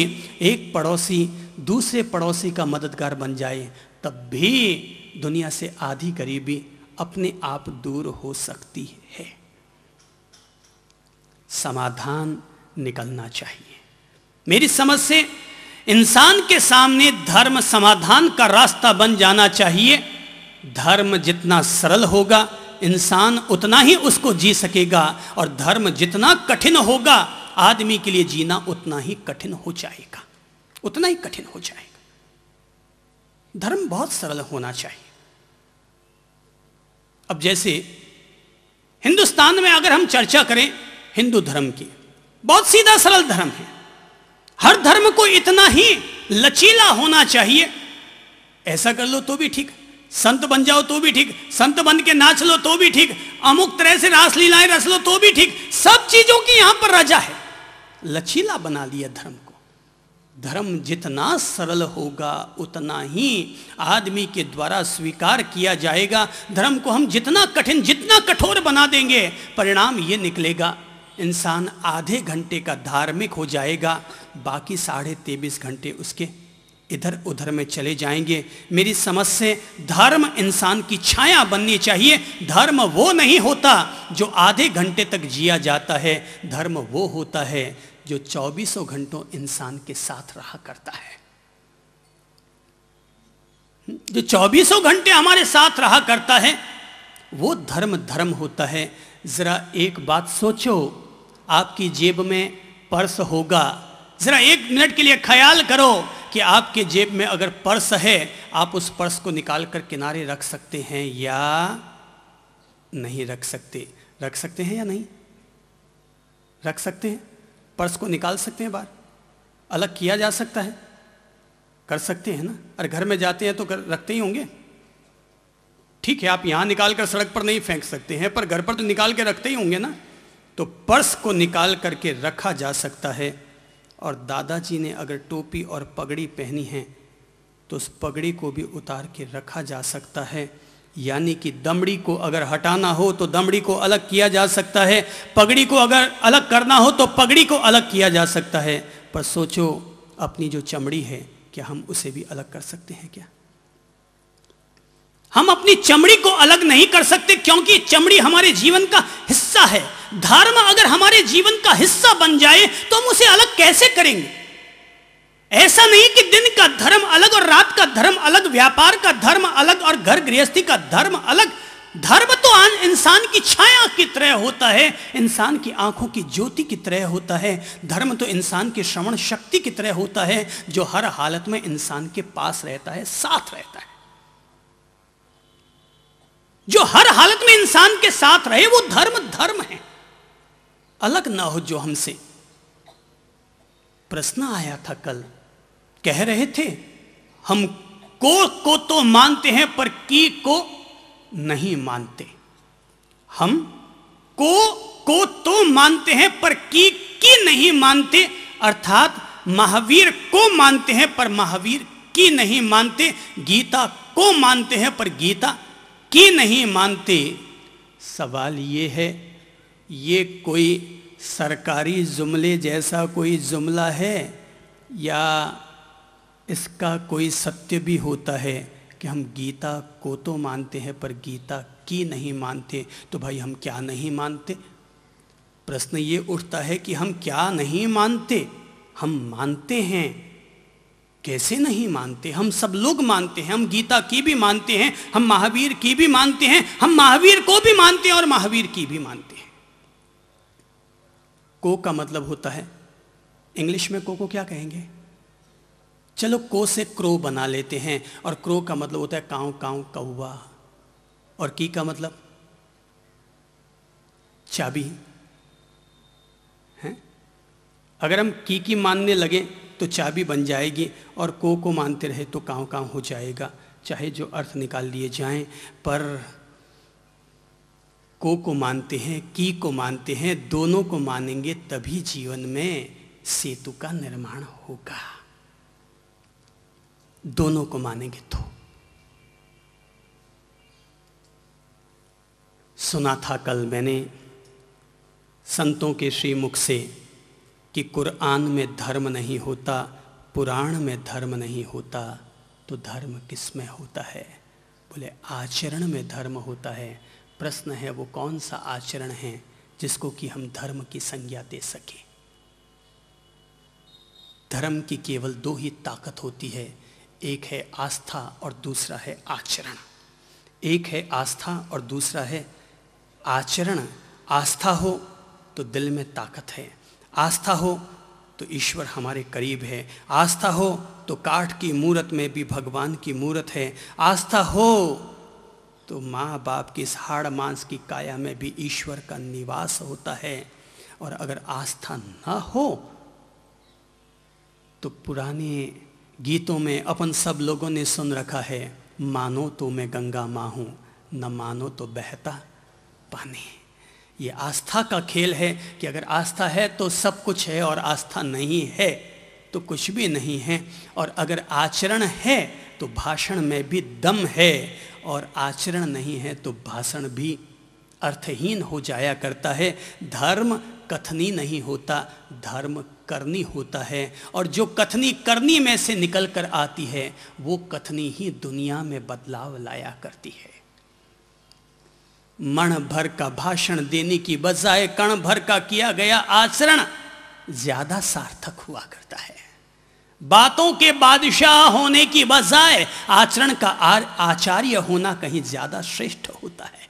एक पड़ोसी दूसरे पड़ोसी का मददगार बन जाए तब भी दुनिया से आधी गरीबी अपने आप दूर हो सकती है समाधान निकलना चाहिए मेरी समझ से इंसान के सामने धर्म समाधान का रास्ता बन जाना चाहिए धर्म जितना सरल होगा इंसान उतना ही उसको जी सकेगा और धर्म जितना कठिन होगा आदमी के लिए जीना उतना ही कठिन हो जाएगा उतना ही कठिन हो जाएगा धर्म बहुत सरल होना चाहिए अब जैसे हिंदुस्तान में अगर हम चर्चा करें हिंदू धर्म की बहुत सीधा सरल धर्म है हर धर्म को इतना ही लचीला होना चाहिए ऐसा कर लो तो भी ठीक संत बन जाओ तो भी ठीक संत बन के नाच लो तो भी ठीक अमुक तरह से रासलीलाएं रस लो तो भी ठीक सब चीजों की यहां पर रजा है लचीला बना लिया धर्म धर्म जितना सरल होगा उतना ही आदमी के द्वारा स्वीकार किया जाएगा धर्म को हम जितना कठिन जितना कठोर बना देंगे परिणाम ये निकलेगा इंसान आधे घंटे का धार्मिक हो जाएगा बाकी साढ़े तेबीस घंटे उसके इधर उधर में चले जाएंगे मेरी समझ से धर्म इंसान की छाया बननी चाहिए धर्म वो नहीं होता जो आधे घंटे तक जिया जाता है धर्म वो होता है जो चौबीसों घंटों इंसान के साथ रहा करता है जो चौबीसों घंटे हमारे साथ रहा करता है वो धर्म धर्म होता है ज़रा एक बात सोचो आपकी जेब में पर्स होगा ज़रा एक मिनट के लिए ख्याल करो कि आपके जेब में अगर पर्स है आप उस पर्स को निकाल कर किनारे रख सकते हैं या नहीं रख सकते रख सकते हैं या नहीं रख सकते हैं पर्स को निकाल सकते हैं बाहर अलग किया जा सकता है कर सकते हैं ना अरे घर में जाते हैं तो कर, रखते ही होंगे ठीक है आप यहाँ निकाल कर सड़क पर नहीं फेंक सकते हैं पर घर पर तो निकाल के रखते ही होंगे ना तो पर्स को निकाल करके रखा जा सकता है और दादाजी ने अगर टोपी और पगड़ी पहनी है तो उस पगड़ी को भी उतार के रखा जा सकता है यानी कि दमड़ी को अगर हटाना हो तो दमड़ी को अलग किया जा सकता है पगड़ी को अगर अलग करना हो तो पगड़ी को अलग किया जा सकता है पर सोचो अपनी जो चमड़ी है क्या हम उसे भी अलग कर सकते हैं क्या हम अपनी चमड़ी को अलग नहीं कर सकते क्योंकि चमड़ी हमारे जीवन का हिस्सा है धर्म अगर हमारे जीवन का हिस्सा बन जाए तो हम उसे अलग कैसे करेंगे ऐसा नहीं कि दिन का धर्म अलग और रात का धर्म अलग व्यापार का धर्म अलग और घर गृहस्थी का धर्म अलग धर्म तो इंसान की छाया की तरह होता है इंसान की आंखों की ज्योति की तरह होता है धर्म तो इंसान की श्रवण शक्ति की तरह होता है जो हर हालत में इंसान के पास रहता है साथ रहता है जो हर हालत में इंसान के साथ रहे वो धर्म धर्म है अलग ना हो जो हमसे प्रश्न आया था कल कह रहे थे हम को को तो मानते हैं पर की को नहीं मानते हम को को तो मानते हैं पर की की नहीं मानते अर्थात महावीर को मानते हैं पर महावीर की नहीं मानते गीता को मानते हैं पर गीता की नहीं मानते सवाल ये है ये कोई सरकारी जुमले जैसा कोई जुमला है या इसका कोई सत्य भी होता है कि हम गीता को तो मानते हैं पर गीता की नहीं मानते तो भाई हम क्या नहीं मानते प्रश्न ये उठता है कि हम क्या नहीं मानते हम मानते हैं कैसे नहीं मानते हम सब लोग मानते हैं हम गीता की भी मानते हैं हम महावीर की भी मानते हैं हम महावीर को भी मानते हैं और महावीर की भी मानते हैं को का मतलब होता है इंग्लिश में को को क्या कहेंगे चलो को से क्रो बना लेते हैं और क्रो का मतलब होता है काउ काउ कौआ और की का मतलब चाबी है अगर हम की की मानने लगे तो चाबी बन जाएगी और को को मानते रहे तो काउ काउ हो जाएगा चाहे जो अर्थ निकाल लिए जाएं पर को को मानते हैं की को मानते हैं दोनों को मानेंगे तभी जीवन में सेतु का निर्माण होगा दोनों को मानेंगे तो सुना था कल मैंने संतों के श्रीमुख से कि कुरान में धर्म नहीं होता पुराण में धर्म नहीं होता तो धर्म किस में होता है बोले आचरण में धर्म होता है प्रश्न है वो कौन सा आचरण है जिसको कि हम धर्म की संज्ञा दे सके धर्म की केवल दो ही ताकत होती है एक है आस्था और दूसरा है आचरण एक है आस्था और दूसरा है आचरण आस्था हो तो दिल में ताकत है आस्था हो तो ईश्वर हमारे करीब है आस्था हो तो काठ की मूरत में भी भगवान की मूरत है आस्था हो तो माँ बाप की इस हाड़ मांस की काया में भी ईश्वर का निवास होता है और अगर आस्था ना हो तो पुराने गीतों में अपन सब लोगों ने सुन रखा है मानो तो मैं गंगा माँ हूँ न मानो तो बहता पानी ये आस्था का खेल है कि अगर आस्था है तो सब कुछ है और आस्था नहीं है तो कुछ भी नहीं है और अगर आचरण है तो भाषण में भी दम है और आचरण नहीं है तो भाषण भी अर्थहीन हो जाया करता है धर्म कथनी नहीं होता धर्म करनी होता है और जो कथनी करनी में से निकल कर आती है वो कथनी ही दुनिया में बदलाव लाया करती है मण भर का भाषण देने की बजाय कण भर का किया गया आचरण ज्यादा सार्थक हुआ करता है बातों के बादशाह होने की बजाय आचरण का आचार्य होना कहीं ज्यादा श्रेष्ठ होता है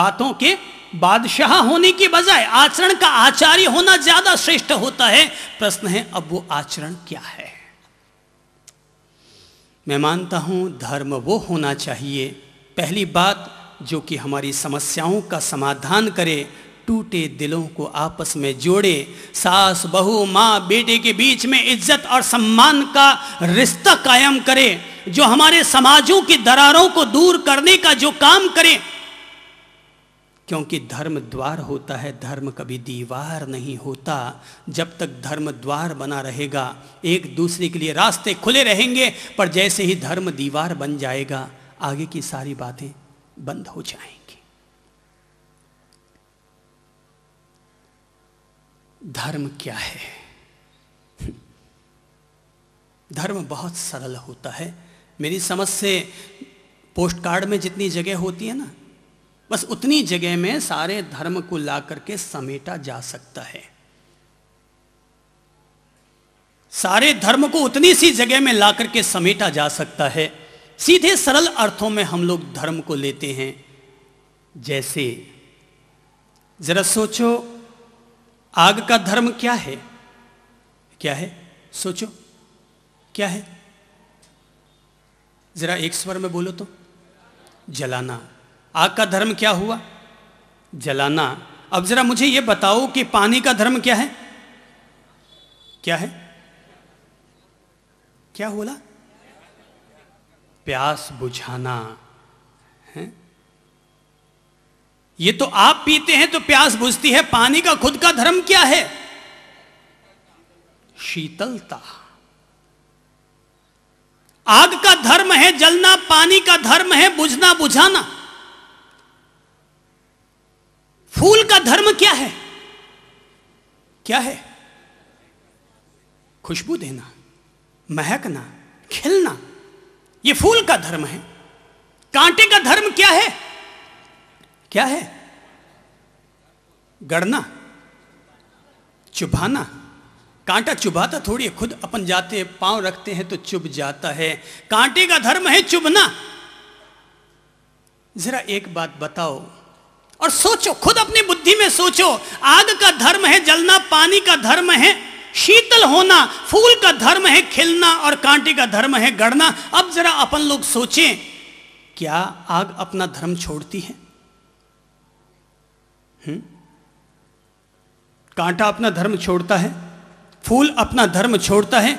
बातों के बादशाह होने की बजाय आचरण का आचार्य होना ज्यादा श्रेष्ठ होता है प्रश्न है अब वो आचरण क्या है मैं मानता हूं धर्म वो होना चाहिए पहली बात जो कि हमारी समस्याओं का समाधान करे टूटे दिलों को आपस में जोड़े सास बहू माँ बेटे के बीच में इज्जत और सम्मान का रिश्ता कायम करे जो हमारे समाजों की दरारों को दूर करने का जो काम करे क्योंकि धर्म द्वार होता है धर्म कभी दीवार नहीं होता जब तक धर्म द्वार बना रहेगा एक दूसरे के लिए रास्ते खुले रहेंगे पर जैसे ही धर्म दीवार बन जाएगा आगे की सारी बातें बंद हो जाएंगी धर्म क्या है धर्म बहुत सरल होता है मेरी समझ से पोस्ट कार्ड में जितनी जगह होती है ना बस उतनी जगह में सारे धर्म को ला करके समेटा जा सकता है सारे धर्म को उतनी सी जगह में ला करके समेटा जा सकता है सीधे सरल अर्थों में हम लोग धर्म को लेते हैं जैसे जरा सोचो आग का धर्म क्या है क्या है सोचो क्या है जरा एक स्वर में बोलो तो जलाना आग का धर्म क्या हुआ जलाना अब जरा मुझे यह बताओ कि पानी का धर्म क्या है क्या है क्या बोला प्यास बुझाना है ये तो आप पीते हैं तो प्यास बुझती है पानी का खुद का धर्म क्या है शीतलता आग का धर्म है जलना पानी का धर्म है बुझना बुझाना फूल का धर्म क्या है क्या है खुशबू देना महकना खिलना ये फूल का धर्म है कांटे का धर्म क्या है क्या है गड़ना चुभाना कांटा चुभाता थोड़ी है खुद अपन जाते हैं पांव रखते हैं तो चुभ जाता है कांटे का धर्म है चुभना जरा एक बात बताओ और सोचो खुद अपनी बुद्धि में सोचो आग का धर्म है जलना पानी का धर्म है शीतल होना फूल का धर्म है खिलना और कांटे का धर्म है गड़ना अब जरा अपन लोग सोचें क्या आग अपना धर्म छोड़ती है हुँ? हम्म? कांटा अपना धर्म छोड़ता है फूल अपना धर्म छोड़ता है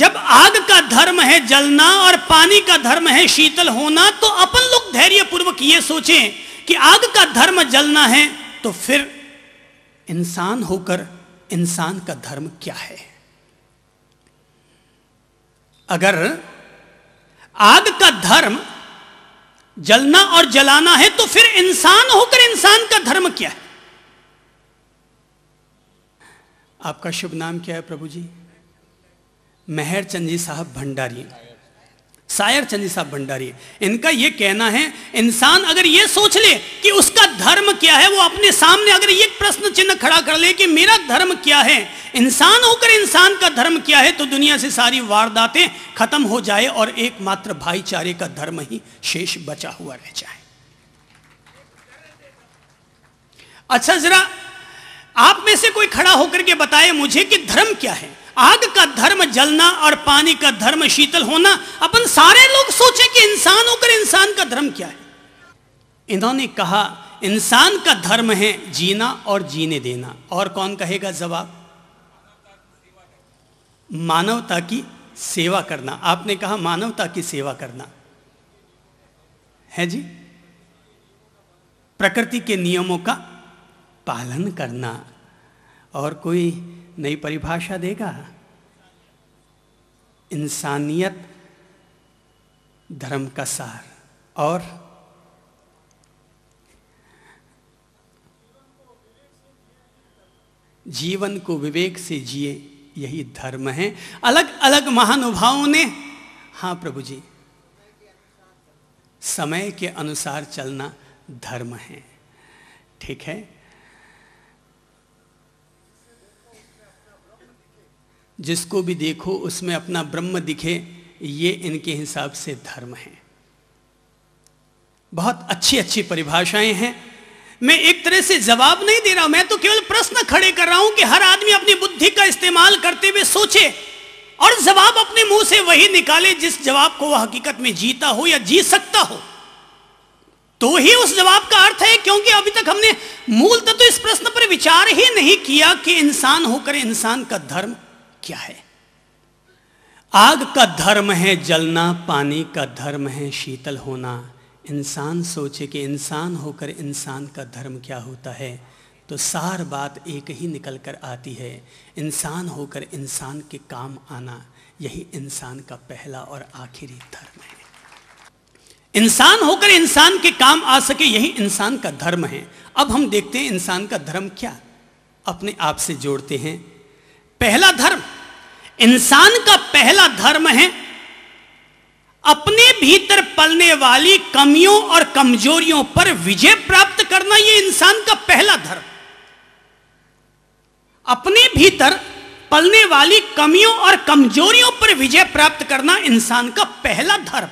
जब आग का धर्म है जलना और पानी का धर्म है शीतल होना तो अपन लोग धैर्यपूर्वक ये सोचें कि आग का धर्म जलना है तो फिर इंसान होकर इंसान का धर्म क्या है अगर आग का धर्म जलना और जलाना है तो फिर इंसान होकर इंसान का धर्म क्या है आपका शुभ नाम क्या है प्रभु जी मेहर चंद जी साहब भंडारी सायर चंदी साहब भंडारी इनका यह कहना है इंसान अगर यह सोच ले कि उसका धर्म क्या है वो अपने सामने अगर ये प्रश्न चिन्ह खड़ा कर ले कि मेरा धर्म क्या है इंसान होकर इंसान का धर्म क्या है तो दुनिया से सारी वारदातें खत्म हो जाए और एकमात्र भाईचारे का धर्म ही शेष बचा हुआ रह जाए अच्छा जरा आप में से कोई खड़ा होकर के बताए मुझे कि धर्म क्या है आग का धर्म जलना और पानी का धर्म शीतल होना अपन सारे लोग सोचे कि इंसान होकर इंसान का धर्म क्या है इन्होंने कहा इंसान का धर्म है जीना और जीने देना और कौन कहेगा जवाब मानवता की सेवा करना आपने कहा मानवता की सेवा करना है जी प्रकृति के नियमों का पालन करना और कोई नई परिभाषा देगा इंसानियत धर्म का सार और जीवन को विवेक से जिए यही धर्म है अलग अलग महानुभावों ने हां प्रभु जी समय के अनुसार चलना धर्म है ठीक है जिसको भी देखो उसमें अपना ब्रह्म दिखे ये इनके हिसाब से धर्म है बहुत अच्छी अच्छी परिभाषाएं हैं मैं एक तरह से जवाब नहीं दे रहा मैं तो केवल प्रश्न खड़े कर रहा हूं कि हर आदमी अपनी बुद्धि का इस्तेमाल करते हुए सोचे और जवाब अपने मुंह से वही निकाले जिस जवाब को वह हकीकत में जीता हो या जी सकता हो तो ही उस जवाब का अर्थ है क्योंकि अभी तक हमने मूलतः तो इस प्रश्न पर विचार ही नहीं किया कि इंसान होकर इंसान का धर्म क्या है आग का धर्म है जलना पानी का धर्म है शीतल होना इंसान सोचे कि इंसान होकर इंसान का धर्म क्या होता है तो सार बात एक ही निकल कर आती है इंसान होकर इंसान के काम आना यही इंसान का पहला और आखिरी धर्म है इंसान होकर इंसान के काम आ सके यही इंसान का धर्म है अब हम देखते हैं इंसान का धर्म क्या अपने आप से जोड़ते हैं पहला धर्म इंसान का पहला धर्म है अपने भीतर पलने वाली कमियों और कमजोरियों पर विजय प्राप्त करना यह इंसान का पहला धर्म अपने भीतर पलने वाली कमियों और कमजोरियों पर विजय प्राप्त करना इंसान का पहला धर्म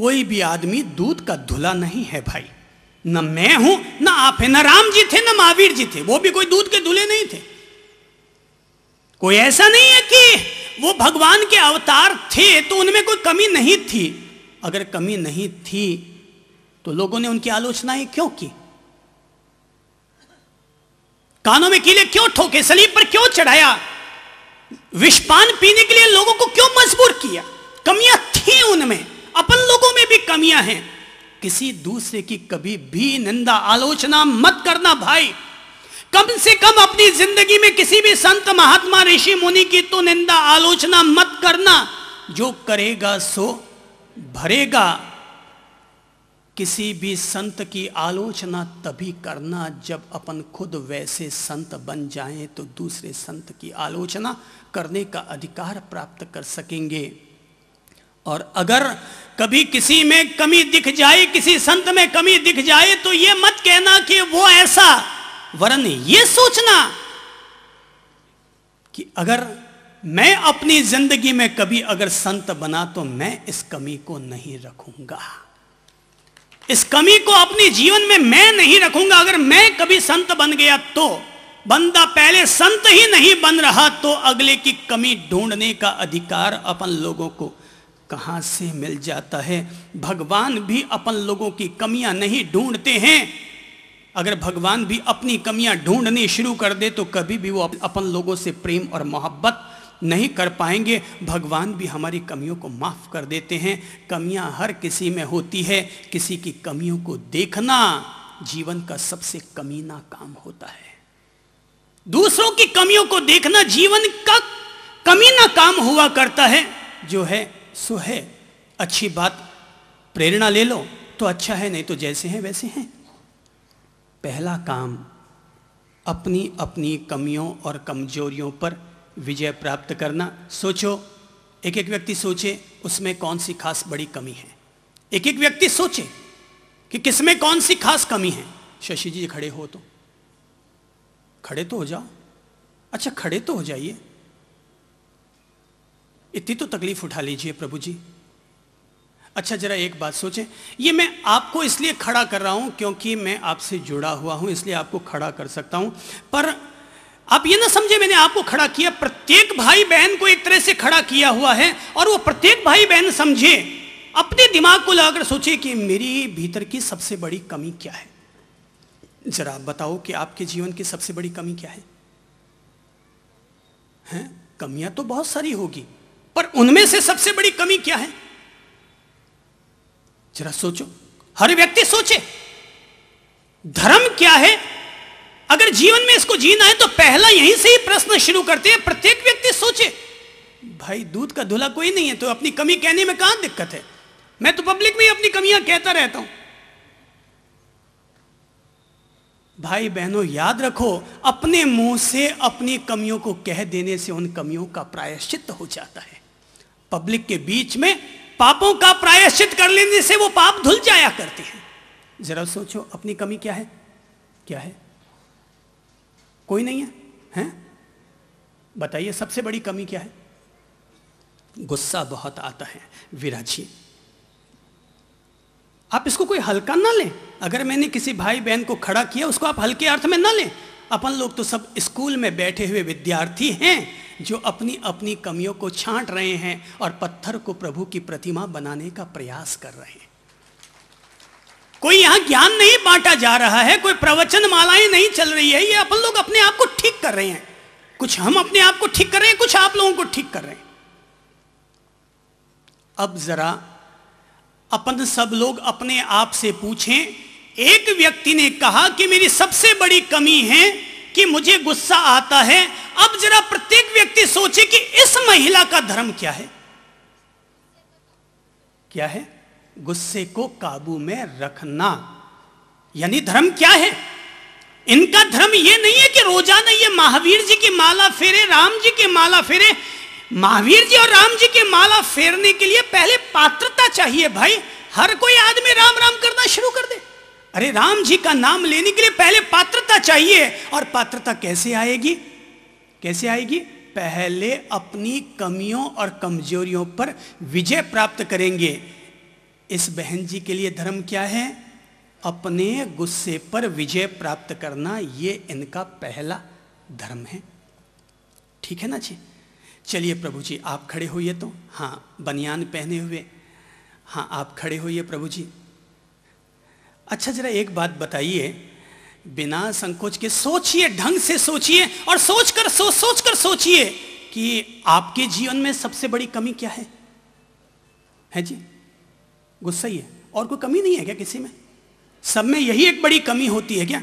कोई भी आदमी दूध का धुला नहीं है भाई न मैं हूं न आप है न राम जी थे न महावीर जी थे वो भी कोई दूध के दूल्हे नहीं थे कोई ऐसा नहीं है कि वो भगवान के अवतार थे तो उनमें कोई कमी नहीं थी अगर कमी नहीं थी तो लोगों ने उनकी आलोचनाएं क्यों की कानों में कीले क्यों ठोके सलीब पर क्यों चढ़ाया विषपान पीने के लिए लोगों को क्यों मजबूर किया कमियां थी उनमें अपन लोगों में भी कमियां हैं किसी दूसरे की कभी भी निंदा आलोचना मत करना भाई कम से कम अपनी जिंदगी में किसी भी संत महात्मा ऋषि मुनि की तो निंदा आलोचना मत करना जो करेगा सो भरेगा किसी भी संत की आलोचना तभी करना जब अपन खुद वैसे संत बन जाएं तो दूसरे संत की आलोचना करने का अधिकार प्राप्त कर सकेंगे और अगर कभी किसी में कमी दिख जाए किसी संत में कमी दिख जाए तो यह मत कहना कि वो ऐसा वरन ये सोचना कि अगर मैं अपनी जिंदगी में कभी अगर संत बना तो मैं इस कमी को नहीं रखूंगा इस कमी को अपने जीवन में मैं नहीं रखूंगा अगर मैं कभी संत बन गया तो बंदा पहले संत ही नहीं बन रहा तो अगले की कमी ढूंढने का अधिकार अपन लोगों को कहाँ से मिल जाता है भगवान भी अपन लोगों की कमियां नहीं ढूंढते हैं अगर भगवान भी अपनी कमियां ढूंढनी शुरू कर दे तो कभी भी वो अपन लोगों से प्रेम और मोहब्बत नहीं कर पाएंगे भगवान भी हमारी कमियों को माफ़ कर देते हैं कमियां हर किसी में होती है किसी की कमियों को देखना जीवन का सबसे कमीना काम होता है दूसरों की कमियों को देखना जीवन का कमीना काम हुआ करता है जो है सो है अच्छी बात प्रेरणा ले लो तो अच्छा है नहीं तो जैसे हैं वैसे हैं पहला काम अपनी अपनी कमियों और कमजोरियों पर विजय प्राप्त करना सोचो एक एक व्यक्ति सोचे उसमें कौन सी खास बड़ी कमी है एक एक व्यक्ति सोचे कि किसमें कौन सी खास कमी है शशि जी खड़े हो तो खड़े तो हो जाओ अच्छा खड़े तो हो जाइए इतनी तो तकलीफ उठा लीजिए प्रभु जी अच्छा जरा एक बात सोचें ये मैं आपको इसलिए खड़ा कर रहा हूं क्योंकि मैं आपसे जुड़ा हुआ हूं इसलिए आपको खड़ा कर सकता हूं पर आप ये ना समझे मैंने आपको खड़ा किया प्रत्येक भाई बहन को एक तरह से खड़ा किया हुआ है और वो प्रत्येक भाई बहन समझे अपने दिमाग को लगाकर सोचे कि मेरी भीतर की सबसे बड़ी कमी क्या है जरा आप बताओ कि आपके जीवन की सबसे बड़ी कमी क्या है है? कमियां तो बहुत सारी होगी पर उनमें से सबसे बड़ी कमी क्या है जरा सोचो हर व्यक्ति सोचे धर्म क्या है अगर जीवन में इसको जीना है तो पहला यहीं से ही प्रश्न शुरू करते हैं प्रत्येक व्यक्ति सोचे भाई दूध का धुला कोई नहीं है तो अपनी कमी कहने में कहां दिक्कत है मैं तो पब्लिक में ही अपनी कमियां कहता रहता हूं भाई बहनों याद रखो अपने मुंह से अपनी कमियों को कह देने से उन कमियों का प्रायश्चित हो जाता है पब्लिक के बीच में पापों का प्रायश्चित कर लेने से वो पाप धुल जाया करते हैं जरा सोचो अपनी कमी क्या है क्या है कोई नहीं है हैं बताइए सबसे बड़ी कमी क्या है गुस्सा बहुत आता है विराजी आप इसको कोई हल्का ना लें अगर मैंने किसी भाई बहन को खड़ा किया उसको आप हल्के अर्थ में ना लें अपन लोग तो सब स्कूल में बैठे हुए विद्यार्थी हैं जो अपनी अपनी कमियों को छांट रहे हैं और पत्थर को प्रभु की प्रतिमा बनाने का प्रयास कर रहे हैं कोई यहां ज्ञान नहीं बांटा जा रहा है कोई प्रवचन मालाएं नहीं चल रही है ये अपन लोग अपने आप को ठीक कर रहे हैं कुछ हम अपने आप को ठीक कर रहे हैं कुछ आप लोगों को ठीक कर रहे हैं अब जरा अपन सब लोग अपने आप से पूछें एक व्यक्ति ने कहा कि मेरी सबसे बड़ी कमी है कि मुझे गुस्सा आता है अब जरा प्रत्येक व्यक्ति सोचे कि इस महिला का धर्म क्या है क्या है गुस्से को काबू में रखना यानी धर्म क्या है इनका धर्म यह नहीं है कि रोजाना ये महावीर जी की माला फेरे राम जी की माला फेरे महावीर जी और राम जी की माला फेरने के लिए पहले पात्रता चाहिए भाई हर कोई आदमी राम राम करना शुरू कर दे अरे राम जी का नाम लेने के लिए पहले पात्रता चाहिए और पात्रता कैसे आएगी कैसे आएगी पहले अपनी कमियों और कमजोरियों पर विजय प्राप्त करेंगे इस बहन जी के लिए धर्म क्या है अपने गुस्से पर विजय प्राप्त करना ये इनका पहला धर्म है ठीक है ना जी चलिए प्रभु जी आप खड़े होइए तो हाँ बनियान पहने हुए हाँ आप खड़े होइए प्रभु जी अच्छा जरा एक बात बताइए बिना संकोच के सोचिए ढंग से सोचिए और सोचकर सोच सोचकर सोचिए कि आपके जीवन में सबसे बड़ी कमी क्या है है जी गुस्सा ही है और कोई कमी नहीं है क्या किसी में सब में यही एक बड़ी कमी होती है क्या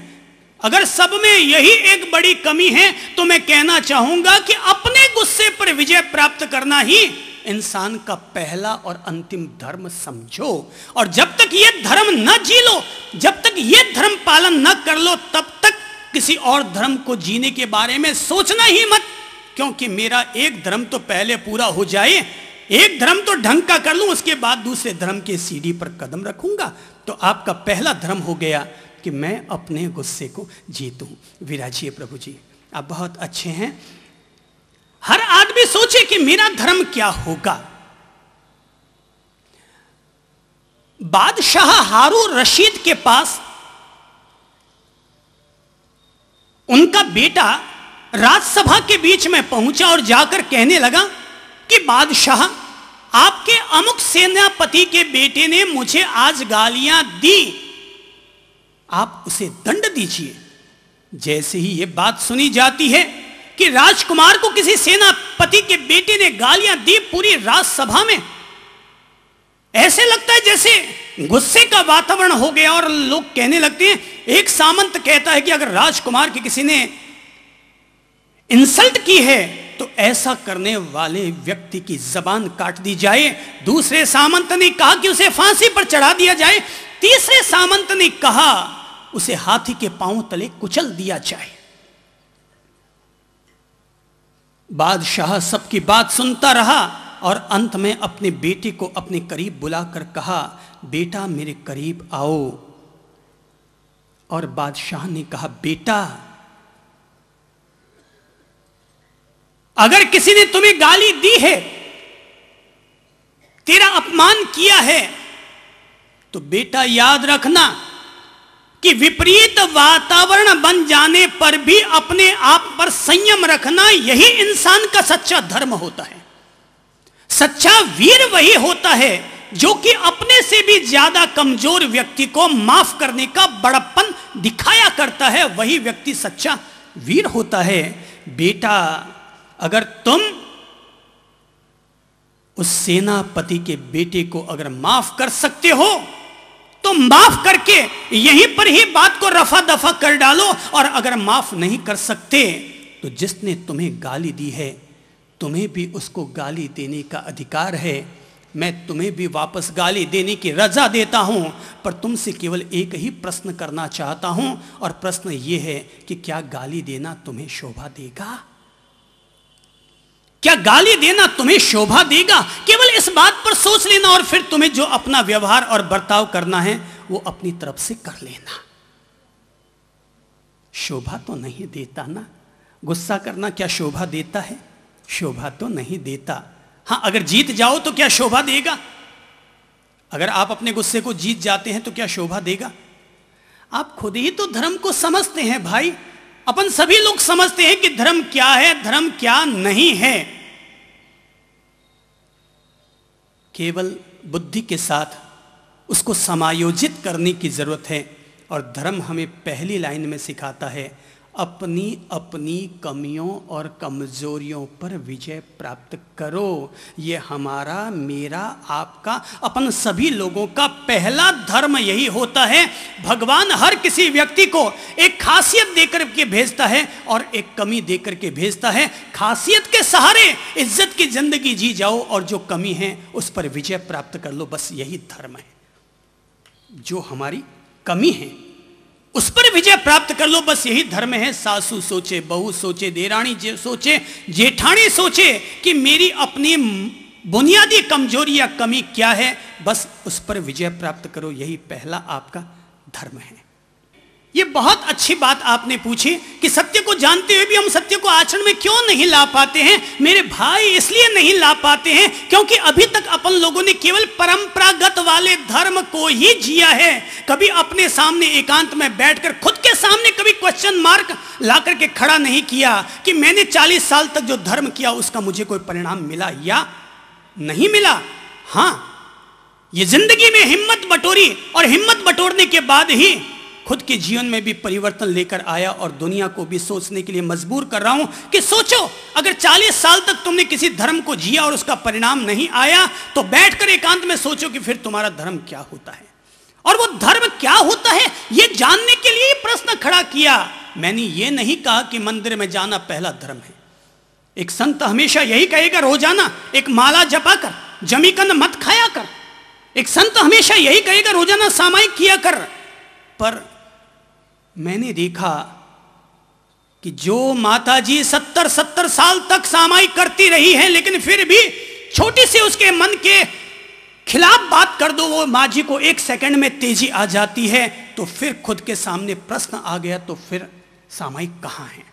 अगर सब में यही एक बड़ी कमी है तो मैं कहना चाहूंगा कि अपने गुस्से पर विजय प्राप्त करना ही इंसान का पहला और अंतिम धर्म समझो और जब तक ये धर्म न जी लो जब तक ये धर्म पालन न कर लो तब तक किसी और धर्म को जीने के बारे में सोचना ही मत क्योंकि मेरा एक धर्म तो पहले पूरा हो जाए एक धर्म तो ढंग का कर लूं उसके बाद दूसरे धर्म के सीढ़ी पर कदम रखूंगा तो आपका पहला धर्म हो गया कि मैं अपने गुस्से को जीतूं विराजिए प्रभु जी आप बहुत अच्छे हैं हर आदमी सोचे कि मेरा धर्म क्या होगा बादशाह हारू रशीद के पास उनका बेटा राज्यसभा के बीच में पहुंचा और जाकर कहने लगा कि बादशाह आपके अमुक सेनापति के बेटे ने मुझे आज गालियां दी आप उसे दंड दीजिए जैसे ही यह बात सुनी जाती है कि राजकुमार को किसी सेनापति के बेटे ने गालियां दी पूरी राजसभा में ऐसे लगता है जैसे गुस्से का वातावरण हो गया और लोग कहने लगते हैं एक सामंत कहता है कि अगर राजकुमार की किसी ने इंसल्ट की है तो ऐसा करने वाले व्यक्ति की जबान काट दी जाए दूसरे सामंत ने कहा कि उसे फांसी पर चढ़ा दिया जाए तीसरे सामंत ने कहा उसे हाथी के पांव तले कुचल दिया जाए बादशाह सबकी बात सुनता रहा और अंत में अपने बेटे को अपने करीब बुलाकर कहा बेटा मेरे करीब आओ और बादशाह ने कहा बेटा अगर किसी ने तुम्हें गाली दी है तेरा अपमान किया है तो बेटा याद रखना कि विपरीत वातावरण बन जाने पर भी अपने आप पर संयम रखना यही इंसान का सच्चा धर्म होता है सच्चा वीर वही होता है जो कि अपने से भी ज्यादा कमजोर व्यक्ति को माफ करने का बड़प्पन दिखाया करता है वही व्यक्ति सच्चा वीर होता है बेटा अगर तुम उस सेनापति के बेटे को अगर माफ कर सकते हो तो माफ करके यहीं पर ही बात को रफा दफा कर डालो और अगर माफ नहीं कर सकते तो जिसने तुम्हें गाली दी है तुम्हें भी उसको गाली देने का अधिकार है मैं तुम्हें भी वापस गाली देने की रजा देता हूं पर तुमसे केवल एक ही प्रश्न करना चाहता हूं और प्रश्न ये है कि क्या गाली देना तुम्हें शोभा देगा क्या गाली देना तुम्हें शोभा देगा केवल इस बात पर सोच लेना और फिर तुम्हें जो अपना व्यवहार और बर्ताव करना है वो अपनी तरफ से कर लेना शोभा तो नहीं देता ना गुस्सा करना क्या शोभा देता है शोभा तो नहीं देता हाँ अगर जीत जाओ तो क्या शोभा देगा अगर आप अपने गुस्से को जीत जाते हैं तो क्या शोभा देगा आप खुद ही तो धर्म को समझते हैं भाई अपन सभी लोग समझते हैं कि धर्म क्या है धर्म क्या नहीं है केवल बुद्धि के साथ उसको समायोजित करने की जरूरत है और धर्म हमें पहली लाइन में सिखाता है अपनी अपनी कमियों और कमजोरियों पर विजय प्राप्त करो ये हमारा मेरा आपका अपन सभी लोगों का पहला धर्म यही होता है भगवान हर किसी व्यक्ति को एक खासियत देकर के भेजता है और एक कमी देकर के भेजता है खासियत के सहारे इज्जत की जिंदगी जी जाओ और जो कमी है उस पर विजय प्राप्त कर लो बस यही धर्म है जो हमारी कमी है उस पर विजय प्राप्त कर लो बस यही धर्म है सासू सोचे बहू सोचे देराणी जे सोचे जेठाणी सोचे कि मेरी अपनी बुनियादी कमजोरी या कमी क्या है बस उस पर विजय प्राप्त करो यही पहला आपका धर्म है ये बहुत अच्छी बात आपने पूछी कि सत्य को जानते हुए भी हम सत्य को आचरण में क्यों नहीं ला पाते हैं मेरे भाई इसलिए नहीं ला पाते हैं क्योंकि अभी तक अपन लोगों ने केवल परंपरागत वाले धर्म को ही जिया है कभी अपने सामने एकांत में बैठकर खुद के सामने कभी क्वेश्चन मार्क ला करके खड़ा नहीं किया कि मैंने चालीस साल तक जो धर्म किया उसका मुझे कोई परिणाम मिला या नहीं मिला हाँ ये जिंदगी में हिम्मत बटोरी और हिम्मत बटोरने के बाद ही खुद के जीवन में भी परिवर्तन लेकर आया और दुनिया को भी सोचने के लिए मजबूर कर रहा हूं कि सोचो अगर 40 साल तक तुमने किसी धर्म को जिया और उसका परिणाम नहीं आया तो बैठकर एकांत में सोचो कि फिर तुम्हारा धर्म क्या होता है और वो धर्म क्या होता है ये जानने के लिए प्रश्न खड़ा किया मैंने ये नहीं कहा कि मंदिर में जाना पहला धर्म है एक संत हमेशा यही कहेगा रोजाना एक माला जपा कर जमीकंद मत खाया कर एक संत हमेशा यही कहेगा रोजाना सामायिक किया कर पर मैंने देखा कि जो माता जी सत्तर सत्तर साल तक सामायिक करती रही हैं लेकिन फिर भी छोटी सी उसके मन के खिलाफ बात कर दो वो माँ जी को एक सेकंड में तेजी आ जाती है तो फिर खुद के सामने प्रश्न आ गया तो फिर सामायिक कहाँ है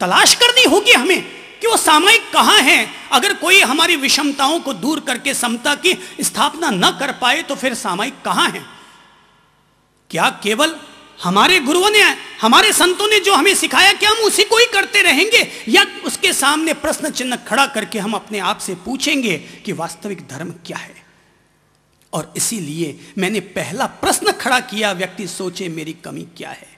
तलाश करनी होगी हमें कि वो सामायिक कहाँ है अगर कोई हमारी विषमताओं को दूर करके समता की स्थापना न कर पाए तो फिर सामायिक कहाँ है क्या केवल हमारे गुरुओं ने हमारे संतों ने जो हमें सिखाया कि हम उसी को ही करते रहेंगे या उसके सामने प्रश्न चिन्ह खड़ा करके हम अपने आप से पूछेंगे कि वास्तविक धर्म क्या है और इसीलिए मैंने पहला प्रश्न खड़ा किया व्यक्ति सोचे मेरी कमी क्या है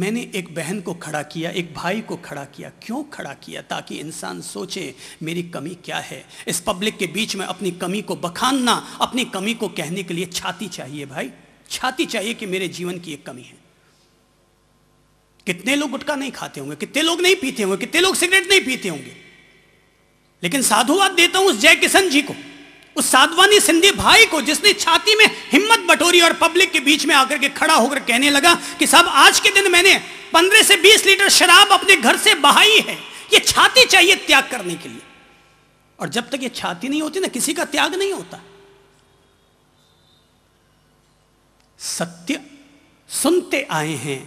मैंने एक बहन को खड़ा किया एक भाई को खड़ा किया क्यों खड़ा किया ताकि इंसान सोचे मेरी कमी क्या है इस पब्लिक के बीच में अपनी कमी को बखानना अपनी कमी को कहने के लिए छाती चाहिए भाई छाती चाहिए कि मेरे जीवन की एक कमी है कितने लोग गुटका नहीं खाते होंगे कितने लोग नहीं पीते होंगे कितने लोग सिगरेट नहीं पीते होंगे लेकिन साधुवाद देता हूं उस जय किशन जी को उस साधवानी सिंधी भाई को जिसने छाती में हिम्मत बटोरी और पब्लिक के बीच में आकर के खड़ा होकर कहने लगा कि साहब आज के दिन मैंने 15 से 20 लीटर शराब अपने घर से बहाई है ये छाती चाहिए त्याग करने के लिए और जब तक ये छाती नहीं होती ना किसी का त्याग नहीं होता सत्य सुनते आए हैं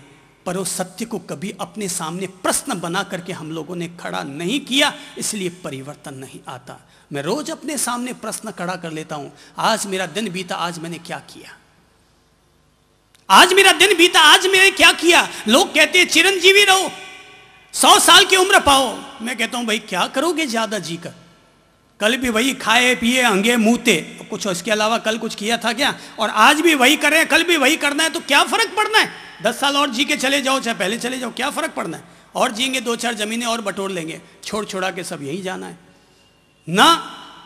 पर उस सत्य को कभी अपने सामने प्रश्न बना करके हम लोगों ने खड़ा नहीं किया इसलिए परिवर्तन नहीं आता मैं रोज अपने सामने प्रश्न खड़ा कर लेता हूं आज मेरा दिन बीता आज मैंने क्या किया आज मेरा दिन बीता आज मैंने क्या किया लोग कहते हैं चिरंजीवी रहो सौ साल की उम्र पाओ मैं कहता हूं भाई क्या करोगे ज्यादा जी कर कल भी वही खाए पिए अंगे मुंहते कुछ इसके अलावा कल कुछ किया था क्या और आज भी वही करें कल भी वही करना है तो क्या फर्क पड़ना है दस साल और जी के चले जाओ चाहे पहले चले जाओ क्या फ़र्क पड़ना है और जियेंगे दो चार ज़मीनें और बटोर लेंगे छोड़ छोड़ा के सब यही जाना है ना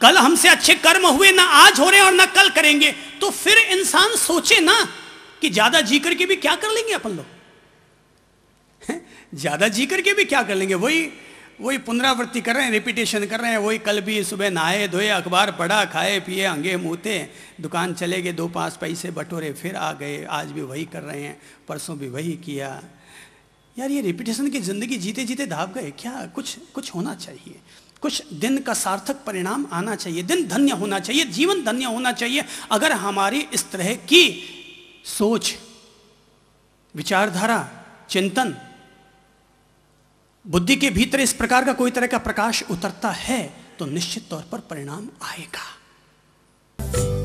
कल हमसे अच्छे कर्म हुए ना आज हो रहे और ना कल करेंगे तो फिर इंसान सोचे ना कि ज़्यादा जी करके भी क्या कर लेंगे अपन लोग ज़्यादा जी करके भी क्या कर लेंगे वही वही पुनरावृत्ति कर रहे हैं रिपीटेशन कर रहे हैं वही कल भी सुबह नहाए धोए अखबार पढ़ा खाए पिए अंगे मूते दुकान चले गए दो पांच पैसे बटोरे फिर आ गए आज भी वही कर रहे हैं परसों भी वही किया यार ये रिपीटेशन की ज़िंदगी जीते जीते धाप गए क्या कुछ कुछ होना चाहिए कुछ दिन का सार्थक परिणाम आना चाहिए दिन धन्य होना चाहिए जीवन धन्य होना चाहिए अगर हमारी इस तरह की सोच विचारधारा चिंतन बुद्धि के भीतर इस प्रकार का कोई तरह का प्रकाश उतरता है तो निश्चित तौर पर परिणाम आएगा